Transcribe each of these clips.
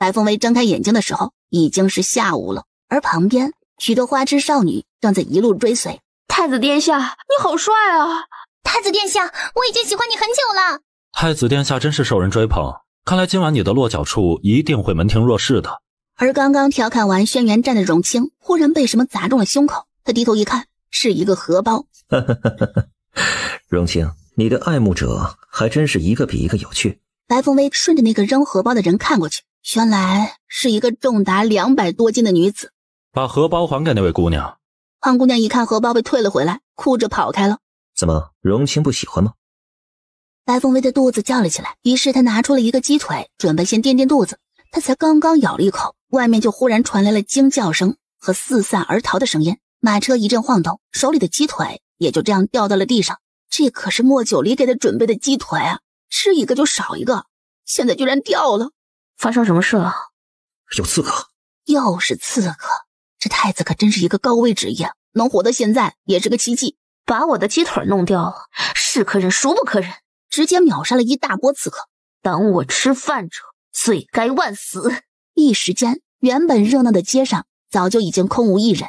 白凤微睁开眼睛的时候，已经是下午了。而旁边许多花痴少女正在一路追随。太子殿下，你好帅啊！太子殿下，我已经喜欢你很久了。太子殿下真是受人追捧，看来今晚你的落脚处一定会门庭若市的。而刚刚调侃完轩辕战的荣清，忽然被什么砸中了胸口。他低头一看，是一个荷包。荣清，你的爱慕者还真是一个比一个有趣。白凤微顺着那个扔荷包的人看过去。原来是一个重达两百多斤的女子，把荷包还给那位姑娘。胖姑娘一看荷包被退了回来，哭着跑开了。怎么，荣清不喜欢吗？白凤薇的肚子叫了起来，于是她拿出了一个鸡腿，准备先垫垫肚子。她才刚刚咬了一口，外面就忽然传来了惊叫声和四散而逃的声音。马车一阵晃动，手里的鸡腿也就这样掉到了地上。这可是莫九黎给他准备的鸡腿，啊，吃一个就少一个，现在居然掉了。发生什么事了？有刺客！又是刺客！这太子可真是一个高危职业，能活到现在也是个奇迹。把我的鸡腿弄掉了，是可忍孰不可忍！直接秒杀了一大波刺客，挡我吃饭者，罪该万死！一时间，原本热闹的街上早就已经空无一人。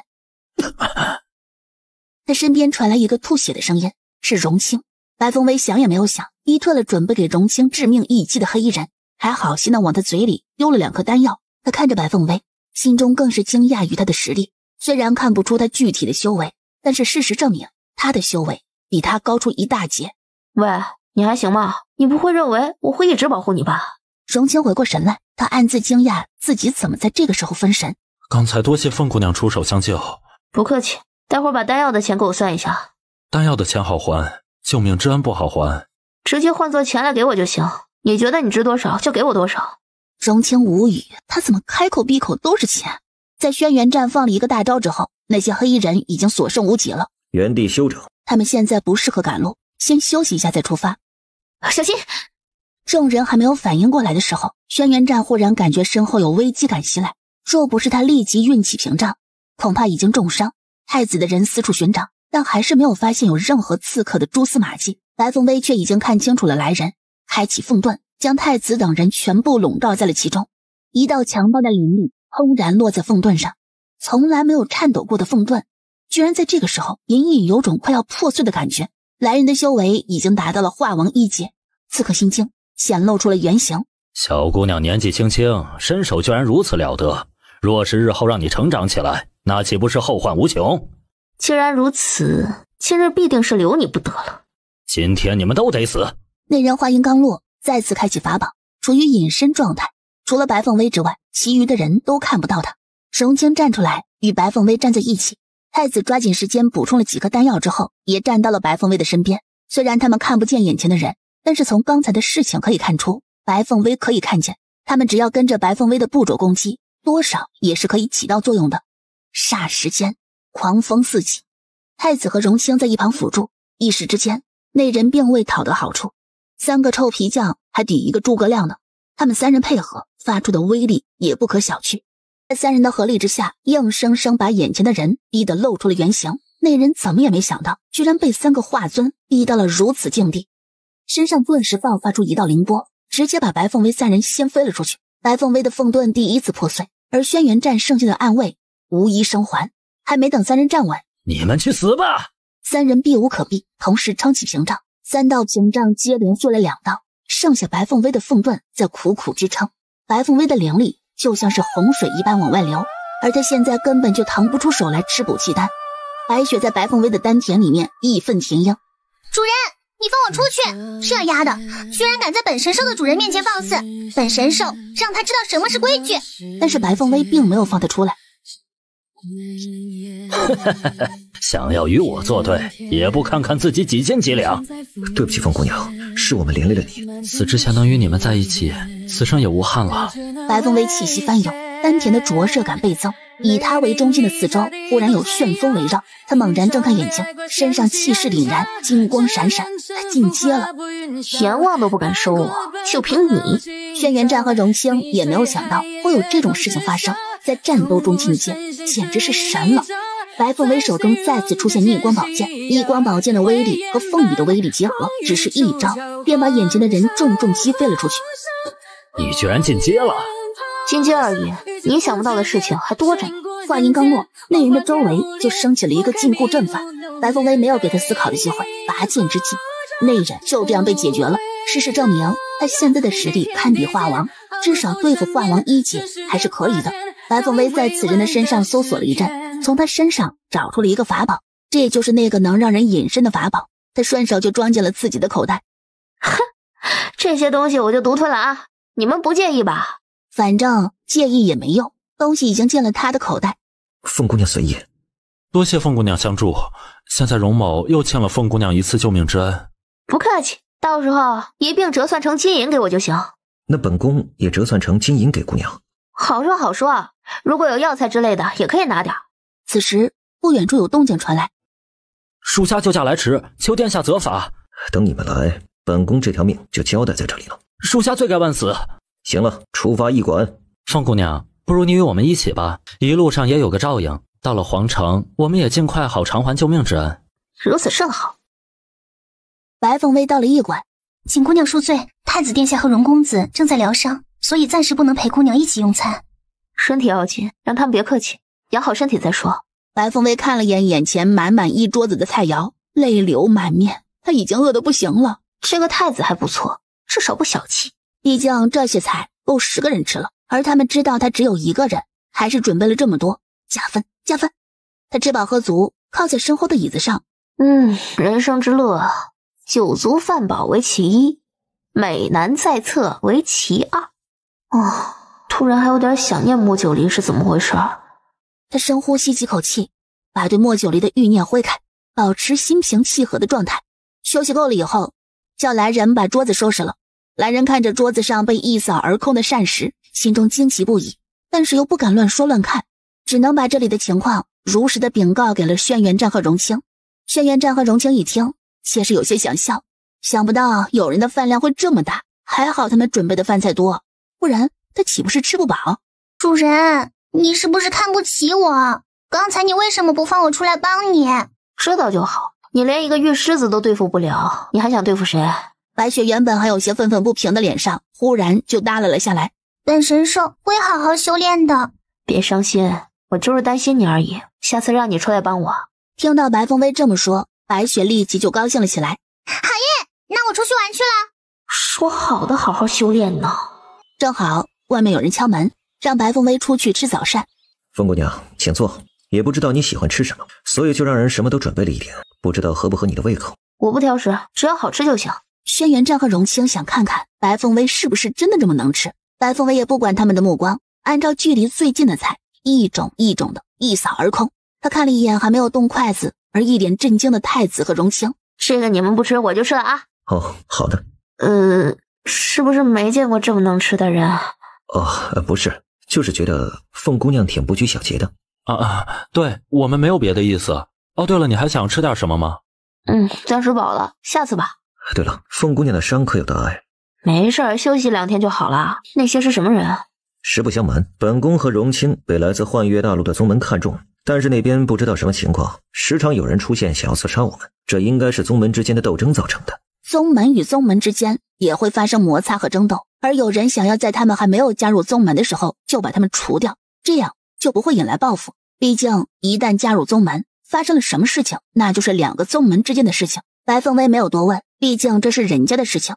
他身边传来一个吐血的声音，是荣清。白风威想也没有想，逼退了准备给荣清致命一击的黑衣人。还好心的往他嘴里丢了两颗丹药，他看着白凤薇，心中更是惊讶于她的实力。虽然看不出她具体的修为，但是事实证明，她的修为比他高出一大截。喂，你还行吗？你不会认为我会一直保护你吧？荣清回过神来，他暗自惊讶自己怎么在这个时候分神。刚才多谢凤姑娘出手相救，不客气。待会儿把丹药的钱给我算一下。丹药的钱好还，救命之恩不好还。直接换作钱来给我就行。你觉得你值多少，就给我多少。荣清无语，他怎么开口闭口都是钱。在轩辕战放了一个大招之后，那些黑衣人已经所剩无几了。原地休整，他们现在不适合赶路，先休息一下再出发。小心！众人还没有反应过来的时候，轩辕战忽然感觉身后有危机感袭来，若不是他立即运起屏障，恐怕已经重伤。太子的人四处寻找，但还是没有发现有任何刺客的蛛丝马迹。白凤威却已经看清楚了来人。开启凤盾，将太子等人全部笼罩在了其中。一道强大的灵力轰然落在凤盾上，从来没有颤抖过的凤盾，居然在这个时候隐隐有种快要破碎的感觉。来人的修为已经达到了化王一阶，此刻心惊，显露出了原形。小姑娘年纪轻轻，身手居然如此了得，若是日后让你成长起来，那岂不是后患无穷？既然如此，今日必定是留你不得了。今天你们都得死。那人话音刚落，再次开启法宝，处于隐身状态，除了白凤威之外，其余的人都看不到他。荣清站出来，与白凤威站在一起。太子抓紧时间补充了几颗丹药之后，也站到了白凤威的身边。虽然他们看不见眼前的人，但是从刚才的事情可以看出，白凤威可以看见他们。只要跟着白凤威的步骤攻击，多少也是可以起到作用的。霎时间，狂风四起，太子和荣清在一旁辅助，一时之间，那人并未讨得好处。三个臭皮匠还抵一个诸葛亮呢，他们三人配合发出的威力也不可小觑。在三人的合力之下，硬生生把眼前的人逼得露出了原形。那人怎么也没想到，居然被三个化尊逼到了如此境地，身上顿时爆发出一道灵波，直接把白凤威三人掀飞了出去。白凤威的凤盾第一次破碎，而轩辕战剩下的暗卫无一生还。还没等三人站稳，你们去死吧！三人避无可避，同时撑起屏障。三道屏障接连碎了两道，剩下白凤威的凤盾在苦苦支撑。白凤威的灵力就像是洪水一般往外流，而他现在根本就腾不出手来吃补气丹。白雪在白凤威的丹田里面义愤填膺：“主人，你放我出去！这丫的居然敢在本神兽的主人面前放肆！本神兽让他知道什么是规矩！”但是白凤威并没有放他出来。想要与我作对，也不看看自己几斤几两。对不起，风姑娘，是我们连累了你。死之前能与你们在一起，此生也无憾了。白凤微气息翻涌，丹田的灼热感倍增。以他为中心的四周忽然有旋风围绕，他猛然睁开眼睛，身上气势凛然，金光闪闪。他进阶了，阎王都不敢收我。就凭你，轩辕战和荣清也没有想到会有这种事情发生，在战斗中进阶，简直是神了。白凤薇手中再次出现逆光宝剑，逆光宝剑的威力和凤羽的威力结合，只是一招，便把眼前的人重重击飞了出去。你居然进阶了？进阶而已，你想不到的事情还多着呢。话音刚落，那人的周围就升起了一个禁锢阵法。白凤薇没有给他思考的机会，拔剑之际，那人就这样被解决了。事实证明，他现在的实力堪比化王，至少对付化王一阶还是可以的。白凤薇在此人的身上搜索了一阵。从他身上找出了一个法宝，这就是那个能让人隐身的法宝。他顺手就装进了自己的口袋。哼，这些东西我就独吞了啊！你们不介意吧？反正介意也没用，东西已经进了他的口袋。凤姑娘随意，多谢凤姑娘相助。现在容某又欠了凤姑娘一次救命之恩，不客气，到时候一并折算成金银给我就行。那本宫也折算成金银给姑娘。好说好说，如果有药材之类的，也可以拿点此时，不远处有动静传来。属下救驾来迟，求殿下责罚。等你们来，本宫这条命就交代在这里了。属下罪该万死。行了，出发驿馆。凤姑娘，不如你与我们一起吧，一路上也有个照应。到了皇城，我们也尽快好偿还救命之恩。如此甚好。白凤薇到了驿馆，请姑娘恕罪。太子殿下和荣公子正在疗伤，所以暂时不能陪姑娘一起用餐。身体要紧，让他们别客气。养好身体再说。白凤薇看了眼眼前满满一桌子的菜肴，泪流满面。他已经饿得不行了。这个太子还不错，至少不小气。毕竟这些菜够十个人吃了，而他们知道他只有一个人，还是准备了这么多，加分加分。他吃饱喝足，靠在身后的椅子上，嗯，人生之乐，酒足饭饱为其一，美男在侧为其二。哦，突然还有点想念莫九黎，是怎么回事？他深呼吸几口气，把对莫九黎的欲念挥开，保持心平气和的状态。休息够了以后，叫来人把桌子收拾了。来人看着桌子上被一扫而空的膳食，心中惊奇不已，但是又不敢乱说乱看，只能把这里的情况如实的禀告给了轩辕湛和荣清。轩辕湛和荣清一听，先是有些想笑，想不到有人的饭量会这么大，还好他们准备的饭菜多，不然他岂不是吃不饱？主人。你是不是看不起我？刚才你为什么不放我出来帮你？知道就好，你连一个玉狮子都对付不了，你还想对付谁？白雪原本还有些愤愤不平的脸上，忽然就耷拉了下来。本神兽会好好修炼的，别伤心，我就是担心你而已。下次让你出来帮我。听到白凤飞这么说，白雪立即就高兴了起来。好耶，那我出去玩去了。说好的好好修炼呢？正好外面有人敲门。让白凤薇出去吃早膳，凤姑娘，请坐。也不知道你喜欢吃什么，所以就让人什么都准备了一点，不知道合不合你的胃口。我不挑食，只要好吃就行。轩辕湛和荣清想看看白凤薇是不是真的这么能吃。白凤薇也不管他们的目光，按照距离最近的菜一种一种的一扫而空。他看了一眼还没有动筷子而一脸震惊的太子和荣清，这个你们不吃我就吃了啊。哦，好的。嗯，是不是没见过这么能吃的人？啊？哦，不是。就是觉得凤姑娘挺不拘小节的啊啊！对我们没有别的意思哦。对了，你还想吃点什么吗？嗯，暂时饱了，下次吧。对了，凤姑娘的伤可有大碍？没事，休息两天就好了。那些是什么人？实不相瞒，本宫和荣清被来自幻月大陆的宗门看中，但是那边不知道什么情况，时常有人出现想要刺杀我们，这应该是宗门之间的斗争造成的。宗门与宗门之间也会发生摩擦和争斗，而有人想要在他们还没有加入宗门的时候就把他们除掉，这样就不会引来报复。毕竟，一旦加入宗门，发生了什么事情，那就是两个宗门之间的事情。白凤微没有多问，毕竟这是人家的事情。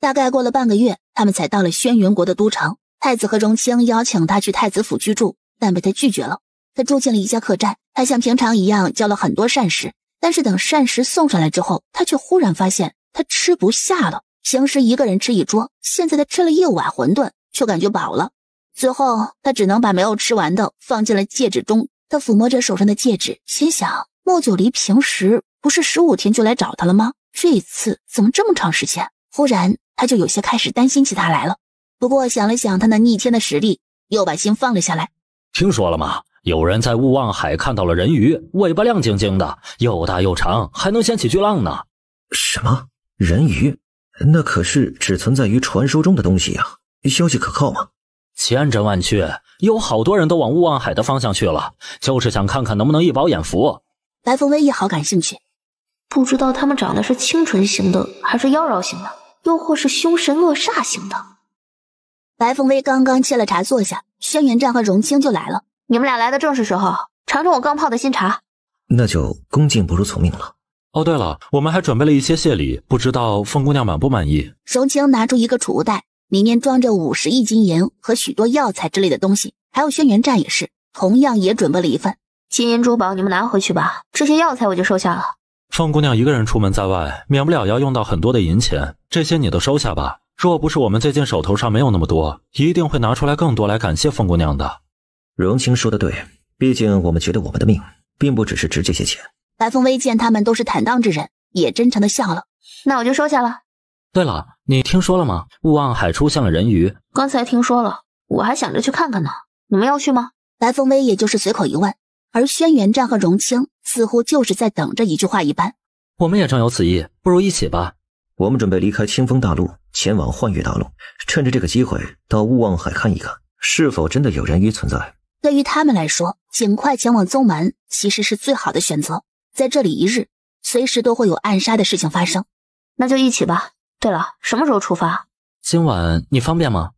大概过了半个月，他们才到了轩辕国的都城。太子和荣清邀请他去太子府居住，但被他拒绝了。他住进了一家客栈，他像平常一样，交了很多善事。但是等膳食送上来之后，他却忽然发现他吃不下了。平时一个人吃一桌，现在他吃了一碗馄饨，却感觉饱了。最后，他只能把没有吃完的放进了戒指中。他抚摸着手上的戒指，心想：莫九离平时不是十五天就来找他了吗？这一次怎么这么长时间？忽然，他就有些开始担心起他来了。不过想了想，他那逆天的实力，又把心放了下来。听说了吗？有人在勿忘海看到了人鱼，尾巴亮晶晶的，又大又长，还能掀起巨浪呢。什么人鱼？那可是只存在于传说中的东西呀！消息可靠吗？千真万确，有好多人都往勿忘海的方向去了，就是想看看能不能一饱眼福。白凤威也好感兴趣，不知道他们长得是清纯型的，还是妖娆型的，又或是凶神恶煞型的。白凤威刚刚沏了茶坐下，轩辕湛和荣清就来了。你们俩来的正是时候，尝尝我刚泡的新茶。那就恭敬不如从命了。哦，对了，我们还准备了一些谢礼，不知道凤姑娘满不满意？荣青拿出一个储物袋，里面装着五十亿金银和许多药材之类的东西。还有轩辕战也是，同样也准备了一份金银珠宝，你们拿回去吧。这些药材我就收下了。凤姑娘一个人出门在外，免不了要用到很多的银钱，这些你都收下吧。若不是我们最近手头上没有那么多，一定会拿出来更多来感谢凤姑娘的。荣清说的对，毕竟我们觉得我们的命并不只是值这些钱。白凤薇见他们都是坦荡之人，也真诚的笑了。那我就收下了。对了，你听说了吗？勿忘海出现了人鱼。刚才听说了，我还想着去看看呢。你们要去吗？白凤薇也就是随口一问，而轩辕湛和荣清似乎就是在等着一句话一般。我们也正有此意，不如一起吧。我们准备离开清风大陆，前往幻月大陆，趁着这个机会到勿忘海看一看，是否真的有人鱼存在。对于他们来说，尽快前往宗门其实是最好的选择。在这里一日，随时都会有暗杀的事情发生。那就一起吧。对了，什么时候出发？今晚你方便吗？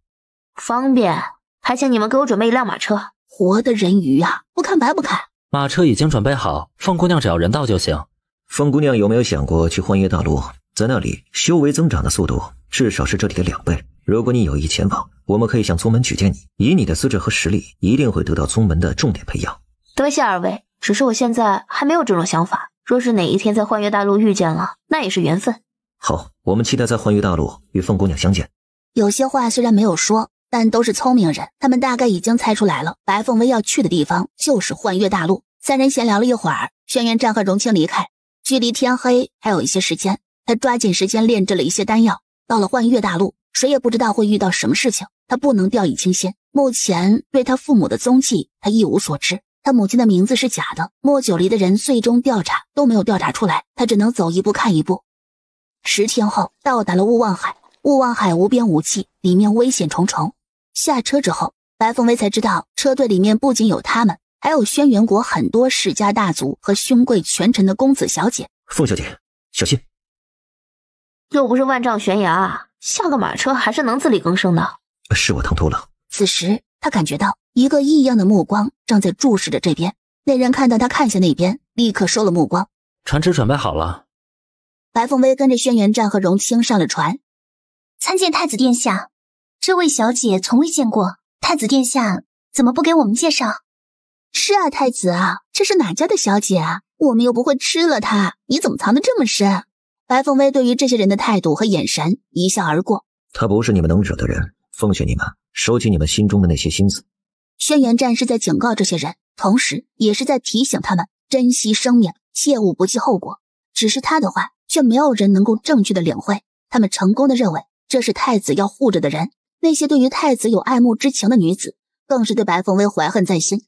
方便，还请你们给我准备一辆马车。活的人鱼啊，不看白不看。马车已经准备好，凤姑娘只要人到就行。凤姑娘有没有想过去幻夜大陆？在那里，修为增长的速度至少是这里的两倍。如果你有意前往，我们可以向宗门举荐你。以你的资质和实力，一定会得到宗门的重点培养。多谢二位，只是我现在还没有这种想法。若是哪一天在幻月大陆遇见了，那也是缘分。好，我们期待在幻月大陆与凤姑娘相见。有些话虽然没有说，但都是聪明人，他们大概已经猜出来了。白凤薇要去的地方就是幻月大陆。三人闲聊了一会儿，轩辕湛和荣清离开。距离天黑还有一些时间，他抓紧时间炼制了一些丹药。到了幻月大陆。谁也不知道会遇到什么事情，他不能掉以轻心。目前对他父母的踪迹，他一无所知。他母亲的名字是假的，莫九黎的人最终调查都没有调查出来。他只能走一步看一步。十天后到达了雾望海，雾望海无边无际，里面危险重重。下车之后，白凤薇才知道车队里面不仅有他们，还有轩辕国很多世家大族和兄贵权臣的公子小姐。凤小姐，小心！又不是万丈悬崖。下个马车还是能自力更生的，是我唐突了。此时他感觉到一个异样的目光正在注视着这边。那人看到他看向那边，立刻收了目光。船只准备好了。白凤薇跟着轩辕湛和荣清上了船，参见太子殿下。这位小姐从未见过，太子殿下怎么不给我们介绍？是啊，太子啊，这是哪家的小姐啊？我们又不会吃了她，你怎么藏得这么深？白凤薇对于这些人的态度和眼神一笑而过。他不是你们能惹的人，奉劝你们收起你们心中的那些心思。轩辕战是在警告这些人，同时也是在提醒他们珍惜生命，切勿不计后果。只是他的话，却没有人能够正确的领会。他们成功的认为这是太子要护着的人。那些对于太子有爱慕之情的女子，更是对白凤薇怀恨在心。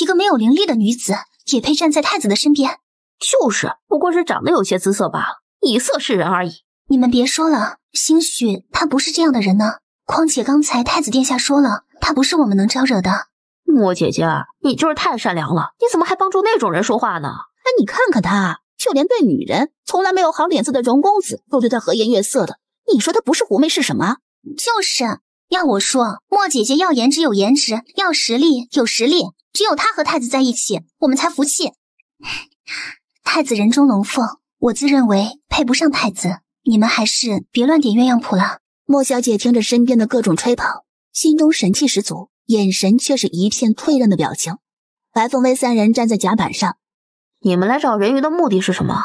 一个没有灵力的女子也配站在太子的身边？就是，不过是长得有些姿色罢了。以色示人而已。你们别说了，兴许他不是这样的人呢。况且刚才太子殿下说了，他不是我们能招惹的。莫姐姐，你就是太善良了，你怎么还帮助那种人说话呢？哎，你看看他，就连对女人从来没有好脸色的荣公子，都对他和颜悦色的。你说他不是狐媚是什么？就是要我说，莫姐姐要颜值有颜值，要实力有实力，只有他和太子在一起，我们才服气。太子人中龙凤。我自认为配不上太子，你们还是别乱点鸳鸯谱了。莫小姐听着身边的各种吹捧，心中神气十足，眼神却是一片退让的表情。白凤薇三人站在甲板上，你们来找人鱼的目的是什么？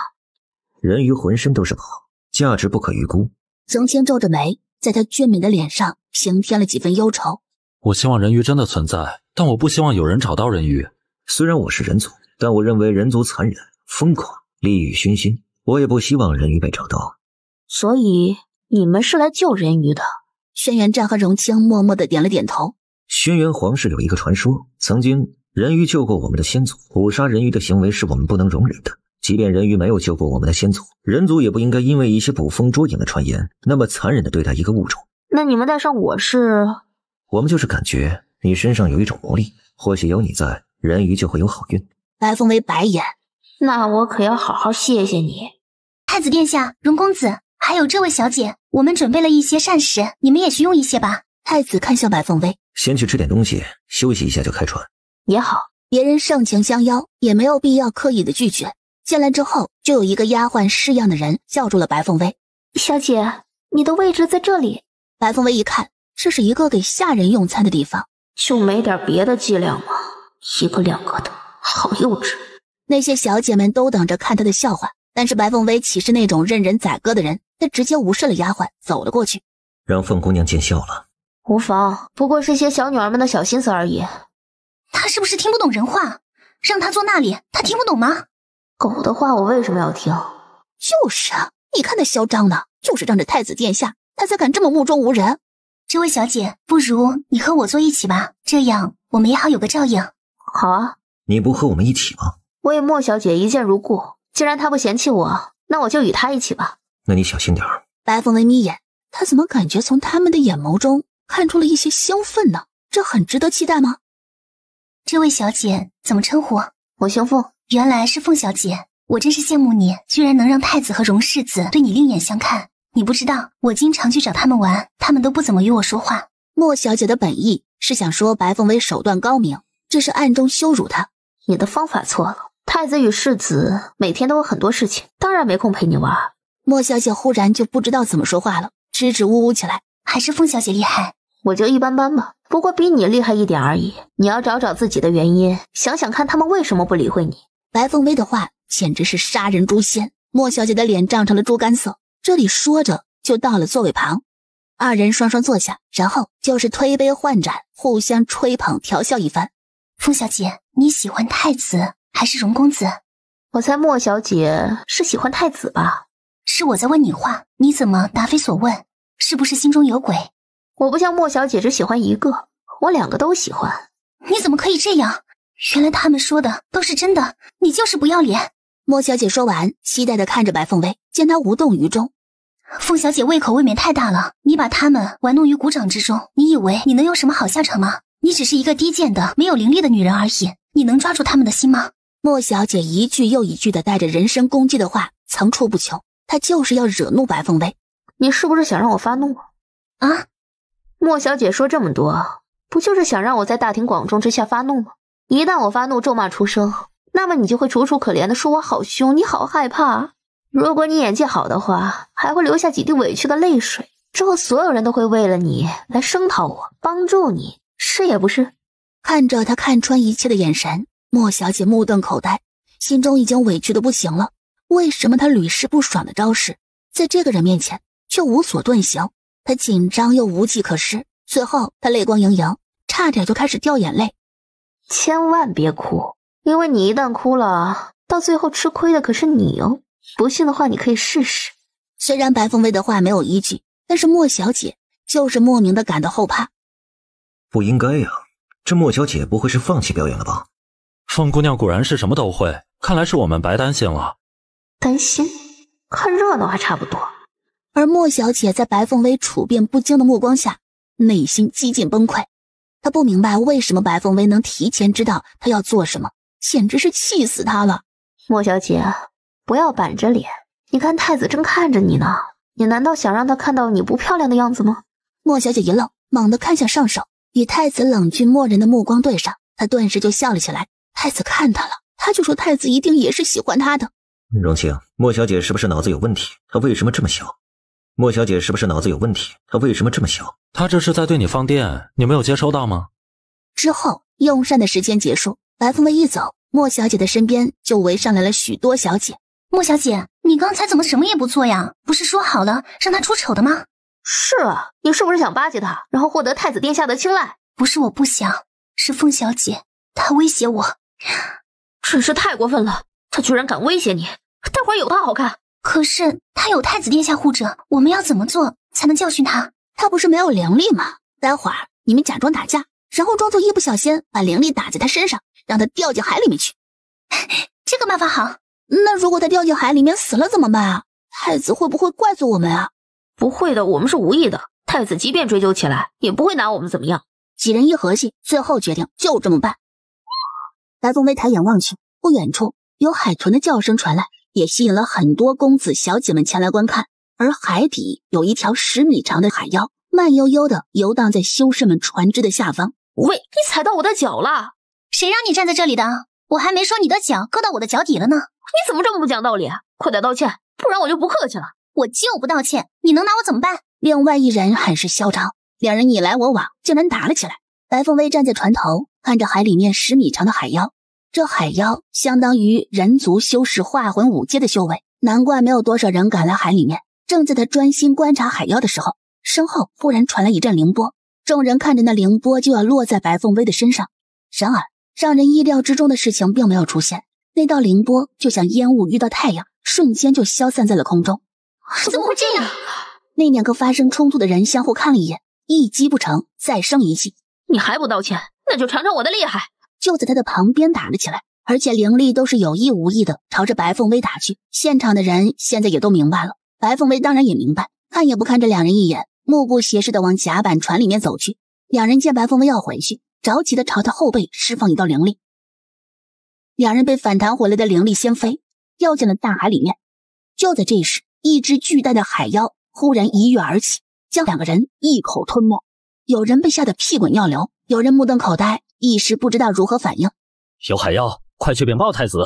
人鱼浑身都是宝，价值不可预估。曾青皱着眉，在他俊美的脸上平添了几分忧愁。我希望人鱼真的存在，但我不希望有人找到人鱼。虽然我是人族，但我认为人族残忍、疯狂、利欲熏心。我也不希望人鱼被找到，所以你们是来救人鱼的。轩辕湛和荣清默默的点了点头。轩辕皇室有一个传说，曾经人鱼救过我们的先祖，捕杀人鱼的行为是我们不能容忍的。即便人鱼没有救过我们的先祖，人族也不应该因为一些捕风捉影的传言，那么残忍的对待一个物种。那你们带上我是？我们就是感觉你身上有一种魔力，或许有你在，人鱼就会有好运。白风为白眼。那我可要好好谢谢你，太子殿下，荣公子，还有这位小姐，我们准备了一些膳食，你们也去用一些吧。太子看向白凤薇，先去吃点东西，休息一下就开船。也好，别人盛情相邀，也没有必要刻意的拒绝。进来之后，就有一个丫鬟式样的人叫住了白凤薇：“小姐，你的位置在这里。白凤薇一看，这是一个给下人用餐的地方，就没点别的伎俩吗？一个两个的，好幼稚。那些小姐们都等着看他的笑话，但是白凤薇岂是那种任人宰割的人？她直接无视了丫鬟，走了过去。让凤姑娘见笑了，无妨，不过是些小女儿们的小心思而已。她是不是听不懂人话？让她坐那里，她听不懂吗？狗的话我为什么要听？就是啊，你看她嚣张的，就是仗着太子殿下，她才敢这么目中无人。这位小姐，不如你和我坐一起吧，这样我们也好有个照应。好啊，你不和我们一起吗？我与莫小姐一见如故，既然她不嫌弃我，那我就与她一起吧。那你小心点儿。白凤微眯眼，她怎么感觉从他们的眼眸中看出了一些兴奋呢？这很值得期待吗？这位小姐怎么称呼？我姓凤，原来是凤小姐。我真是羡慕你，居然能让太子和荣世子对你另眼相看。你不知道，我经常去找他们玩，他们都不怎么与我说话。莫小姐的本意是想说白凤薇手段高明，这是暗中羞辱她。你的方法错了。太子与世子每天都有很多事情，当然没空陪你玩。莫小姐忽然就不知道怎么说话了，支支吾吾起来。还是凤小姐厉害，我就一般般吧，不过比你厉害一点而已。你要找找自己的原因，想想看他们为什么不理会你。白凤薇的话简直是杀人诛仙。莫小姐的脸涨成了猪肝色，这里说着就到了座位旁，二人双双坐下，然后就是推杯换盏，互相吹捧调笑一番。凤小姐，你喜欢太子？还是荣公子，我猜莫小姐是喜欢太子吧？是我在问你话，你怎么答非所问？是不是心中有鬼？我不像莫小姐只喜欢一个，我两个都喜欢。你怎么可以这样？原来他们说的都是真的，你就是不要脸。莫小姐说完，期待的看着白凤薇，见她无动于衷，凤小姐胃口未免太大了。你把他们玩弄于股掌之中，你以为你能有什么好下场吗？你只是一个低贱的、没有灵力的女人而已，你能抓住他们的心吗？莫小姐一句又一句的带着人身攻击的话层出不穷，她就是要惹怒白凤薇。你是不是想让我发怒啊？啊！莫小姐说这么多，不就是想让我在大庭广众之下发怒吗？一旦我发怒咒骂出声，那么你就会楚楚可怜的说我好凶，你好害怕。如果你演技好的话，还会留下几滴委屈的泪水。之后所有人都会为了你来声讨我，帮助你，是也不是？看着她看穿一切的眼神。莫小姐目瞪口呆，心中已经委屈的不行了。为什么她屡试不爽的招式，在这个人面前却无所遁形？她紧张又无计可施，最后她泪光盈盈，差点就开始掉眼泪。千万别哭，因为你一旦哭了，到最后吃亏的可是你哦。不信的话，你可以试试。虽然白凤薇的话没有依据，但是莫小姐就是莫名的感到后怕。不应该呀，这莫小姐不会是放弃表演了吧？凤姑娘果然是什么都会，看来是我们白担心了。担心？看热闹还差不多。而莫小姐在白凤薇处变不惊的目光下，内心几近崩溃。她不明白为什么白凤薇能提前知道她要做什么，简直是气死她了。莫小姐，不要板着脸。你看太子正看着你呢，你难道想让他看到你不漂亮的样子吗？莫小姐一愣，猛地看向上手，与太子冷峻漠然的目光对上，她顿时就笑了起来。太子看他了，他就说太子一定也是喜欢他的。荣清，莫小姐是不是脑子有问题？她为什么这么小？莫小姐是不是脑子有问题？她为什么这么小？她这是在对你放电，你没有接收到吗？之后用膳的时间结束，白风梅一走，莫小姐的身边就围上来了许多小姐。莫小姐，你刚才怎么什么也不做呀？不是说好了让她出丑的吗？是啊，你是不是想巴结她，然后获得太子殿下的青睐？不是我不想，是凤小姐她威胁我。真是太过分了！他居然敢威胁你，待会儿有他好看。可是他有太子殿下护着，我们要怎么做才能教训他？他不是没有灵力吗？待会儿你们假装打架，然后装作一不小心把灵力打在他身上，让他掉进海里面去。这个办法好。那如果他掉进海里面死了怎么办啊？太子会不会怪罪我们啊？不会的，我们是无意的。太子即便追究起来，也不会拿我们怎么样。几人一合计，最后决定就这么办。白凤微抬眼望去，不远处有海豚的叫声传来，也吸引了很多公子小姐们前来观看。而海底有一条十米长的海妖，慢悠悠地游荡在修士们船只的下方。喂，你踩到我的脚了！谁让你站在这里的？我还没说你的脚搁到我的脚底了呢！你怎么这么不讲道理？快点道歉，不然我就不客气了！我就不道歉，你能拿我怎么办？另外一人很是嚣张，两人你来我往，竟然打了起来。白凤薇站在船头，看着海里面十米长的海妖。这海妖相当于人族修士化魂五阶的修为，难怪没有多少人敢来海里面。正在他专心观察海妖的时候，身后忽然传来一阵凌波。众人看着那凌波就要落在白凤薇的身上，然而让人意料之中的事情并没有出现，那道凌波就像烟雾遇到太阳，瞬间就消散在了空中。怎么会这样？那两个发生冲突的人相互看了一眼，一击不成，再生一计。你还不道歉，那就尝尝我的厉害！就在他的旁边打了起来，而且灵力都是有意无意的朝着白凤威打去。现场的人现在也都明白了，白凤威当然也明白，看也不看这两人一眼，目不斜视的往甲板船里面走去。两人见白凤威要回去，着急的朝他后背释放一道灵力，两人被反弹回来的灵力掀飞，掉进了大海里面。就在这时，一只巨大的海妖忽然一跃而起，将两个人一口吞没。有人被吓得屁滚尿流，有人目瞪口呆，一时不知道如何反应。有海妖，快去禀报太子。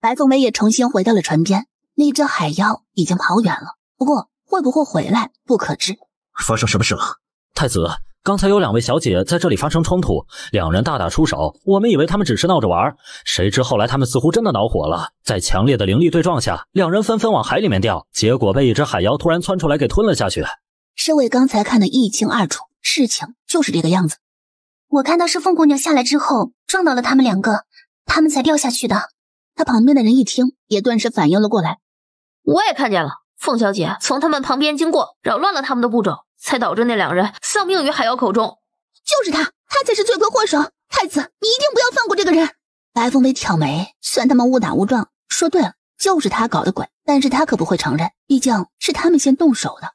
白凤梅也重新回到了船边。那只海妖已经跑远了，不过会不会回来，不可知。发生什么事了？太子，刚才有两位小姐在这里发生冲突，两人大打出手。我们以为他们只是闹着玩，谁知后来他们似乎真的恼火了，在强烈的灵力对撞下，两人纷纷往海里面掉，结果被一只海妖突然窜出来给吞了下去。侍卫刚才看得一清二楚。事情就是这个样子，我看到是凤姑娘下来之后撞到了他们两个，他们才掉下去的。他旁边的人一听，也顿时反应了过来。我也看见了，凤小姐从他们旁边经过，扰乱了他们的步骤，才导致那两人丧命于海妖口中。就是他，他才是罪魁祸首。太子，你一定不要放过这个人。白凤尾挑眉，算他们误打误撞，说对了，就是他搞的鬼。但是他可不会承认，毕竟是他们先动手的。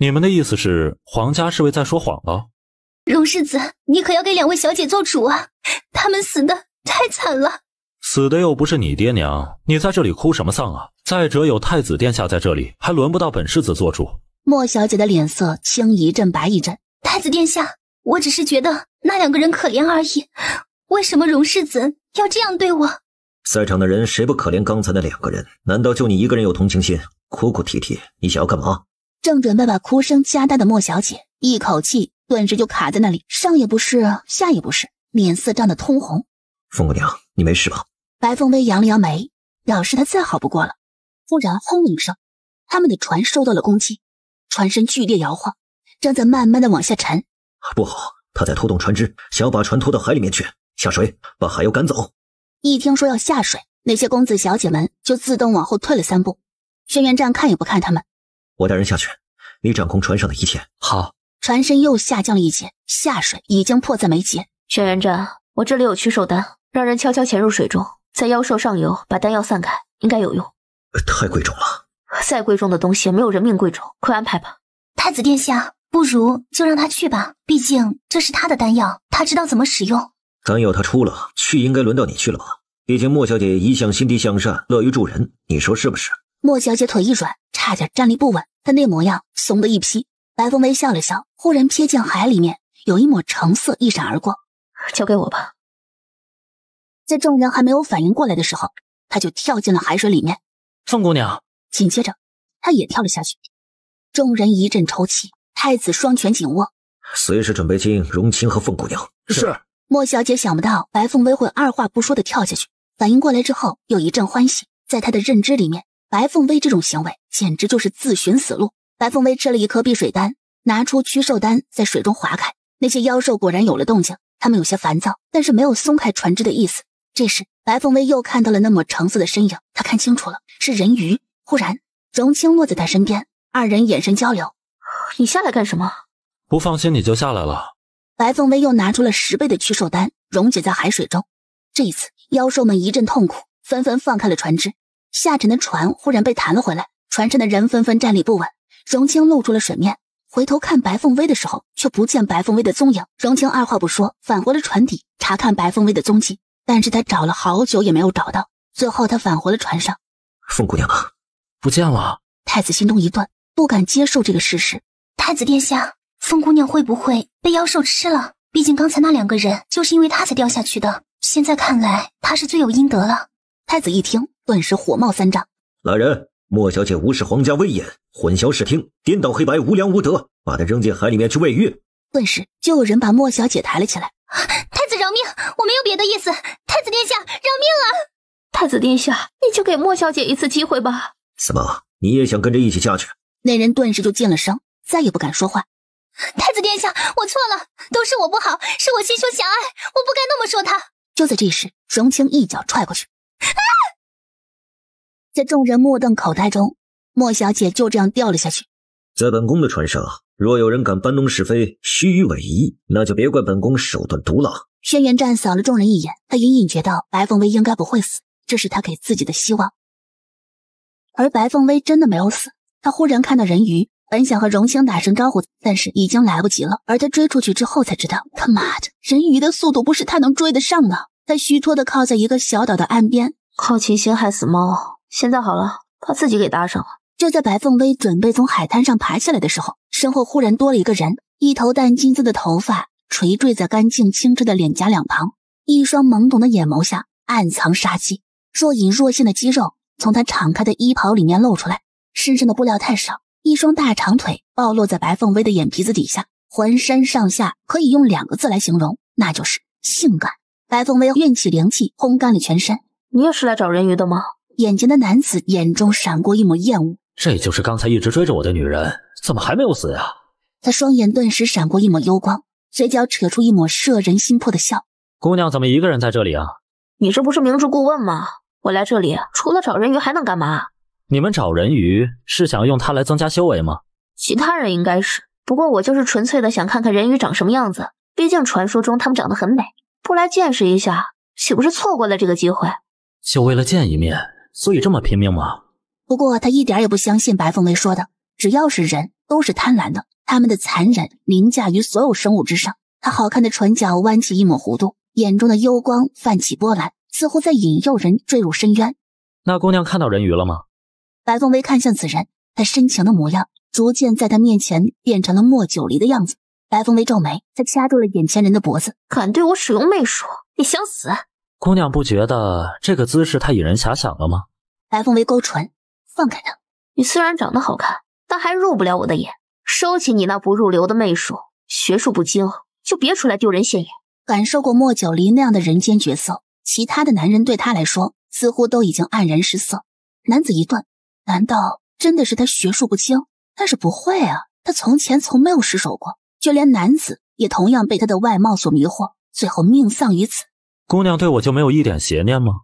你们的意思是，皇家侍卫在说谎了？荣世子，你可要给两位小姐做主啊！他们死的太惨了。死的又不是你爹娘，你在这里哭什么丧啊？再者，有太子殿下在这里，还轮不到本世子做主。莫小姐的脸色青一阵白一阵。太子殿下，我只是觉得那两个人可怜而已。为什么荣世子要这样对我？在场的人谁不可怜刚才那两个人？难道就你一个人有同情心，哭哭啼啼？你想要干嘛？正准备把哭声加大的莫小姐，一口气顿时就卡在那里，上也不是，下也不是，脸色涨得通红。凤姑娘，你没事吧？白凤微扬了扬眉，表示她再好不过了。忽然，轰一声，他们的船受到了攻击，船身剧烈摇晃，正在慢慢的往下沉。不好，他在拖动船只，想要把船拖到海里面去。下水，把海妖赶走。一听说要下水，那些公子小姐们就自动往后退了三步。轩辕湛看也不看他们。我带人下去，你掌控船上的一切。好，船身又下降了一截，下水已经迫在眉睫。轩辕湛，我这里有驱兽丹，让人悄悄潜入水中，在妖兽上游把丹药散开，应该有用。太贵重了，再贵重的东西也没有人命贵重。快安排吧。太子殿下，不如就让他去吧，毕竟这是他的丹药，他知道怎么使用。丹药他出了，去应该轮到你去了吧？毕竟莫小姐一向心地向善，乐于助人，你说是不是？莫小姐腿一软，差点站立不稳，她那模样怂的一批。白凤微笑了笑，忽然瞥见海里面有一抹橙色一闪而过，交给我吧。在众人还没有反应过来的时候，她就跳进了海水里面。凤姑娘，紧接着她也跳了下去。众人一阵抽泣。太子双拳紧握，随时准备进荣亲和凤姑娘。是。莫小姐想不到白凤微会二话不说的跳下去，反应过来之后又一阵欢喜。在她的认知里面。白凤薇这种行为简直就是自寻死路。白凤薇吃了一颗避水丹，拿出驱兽丹在水中划开，那些妖兽果然有了动静。他们有些烦躁，但是没有松开船只的意思。这时，白凤薇又看到了那抹橙色的身影，他看清楚了，是人鱼。忽然，荣清落在他身边，二人眼神交流：“你下来干什么？不放心你就下来了。”白凤薇又拿出了十倍的驱兽丹，溶解在海水中。这一次，妖兽们一阵痛苦，纷纷放开了船只。下沉的船忽然被弹了回来，船上的人纷纷站立不稳。荣清露出了水面，回头看白凤威的时候，却不见白凤威的踪影。荣清二话不说，返回了船底查看白凤威的踪迹，但是他找了好久也没有找到。最后，他返回了船上，凤姑娘呢？不见了。太子心中一顿，不敢接受这个事实。太子殿下，凤姑娘会不会被妖兽吃了？毕竟刚才那两个人就是因为她才掉下去的。现在看来，她是罪有应得了。太子一听。顿时火冒三丈，来人！莫小姐无视皇家威严，混淆视听，颠倒黑白，无良无德，把她扔进海里面去喂鱼！顿时就有人把莫小姐抬了起来。太子饶命，我没有别的意思，太子殿下饶命啊！太子殿下，你就给莫小姐一次机会吧。怎么你也想跟着一起下去？那人顿时就噤了声，再也不敢说话。太子殿下，我错了，都是我不好，是我心胸狭隘，我不该那么说他。就在这时，荣清一脚踹过去。在众人目瞪口呆中，莫小姐就这样掉了下去。在本宫的船上，若有人敢搬弄是非、虚与委蛇，那就别怪本宫手段毒辣。轩辕湛扫了众人一眼，他隐隐觉得白凤微应该不会死，这是他给自己的希望。而白凤微真的没有死。他忽然看到人鱼，本想和荣兴打声招呼，但是已经来不及了。而他追出去之后才知道，他妈的，人鱼的速度不是他能追得上的。他虚脱的靠在一个小岛的岸边，好奇心害死猫。现在好了，把自己给搭上了。就在白凤薇准备从海滩上爬下来的时候，身后忽然多了一个人，一头淡金色的头发垂坠在干净清澈的脸颊两旁，一双懵懂的眼眸下暗藏杀机，若隐若现的肌肉从他敞开的衣袍里面露出来，身上的布料太少，一双大长腿暴露在白凤薇的眼皮子底下，浑身上下可以用两个字来形容，那就是性感。白凤薇运起灵气烘干了全身。你也是来找人鱼的吗？眼前的男子眼中闪过一抹厌恶。这就是刚才一直追着我的女人，怎么还没有死呀？他双眼顿时闪过一抹幽光，嘴角扯出一抹摄人心魄的笑。姑娘怎么一个人在这里啊？你这不是明知故问吗？我来这里除了找人鱼还能干嘛？你们找人鱼是想用它来增加修为吗？其他人应该是，不过我就是纯粹的想看看人鱼长什么样子。毕竟传说中他们长得很美，不来见识一下，岂不是错过了这个机会？就为了见一面？所以这么拼命吗？不过他一点也不相信白凤薇说的，只要是人都是贪婪的，他们的残忍凌驾于所有生物之上。他好看的唇角弯起一抹弧度，眼中的幽光泛起波澜，似乎在引诱人坠入深渊。那姑娘看到人鱼了吗？白凤薇看向此人，他深情的模样逐渐在他面前变成了莫九黎的样子。白凤薇皱眉，他掐住了眼前人的脖子，敢对我使用媚术，你想死？姑娘不觉得这个姿势太引人遐想了吗？白凤为勾唇，放开他！你虽然长得好看，但还入不了我的眼。收起你那不入流的媚术，学术不精就别出来丢人现眼。感受过莫九黎那样的人间角色，其他的男人对他来说似乎都已经黯然失色。男子一顿，难道真的是他学术不精？但是不会啊，他从前从没有失手过，就连男子也同样被他的外貌所迷惑，最后命丧于此。姑娘对我就没有一点邪念吗？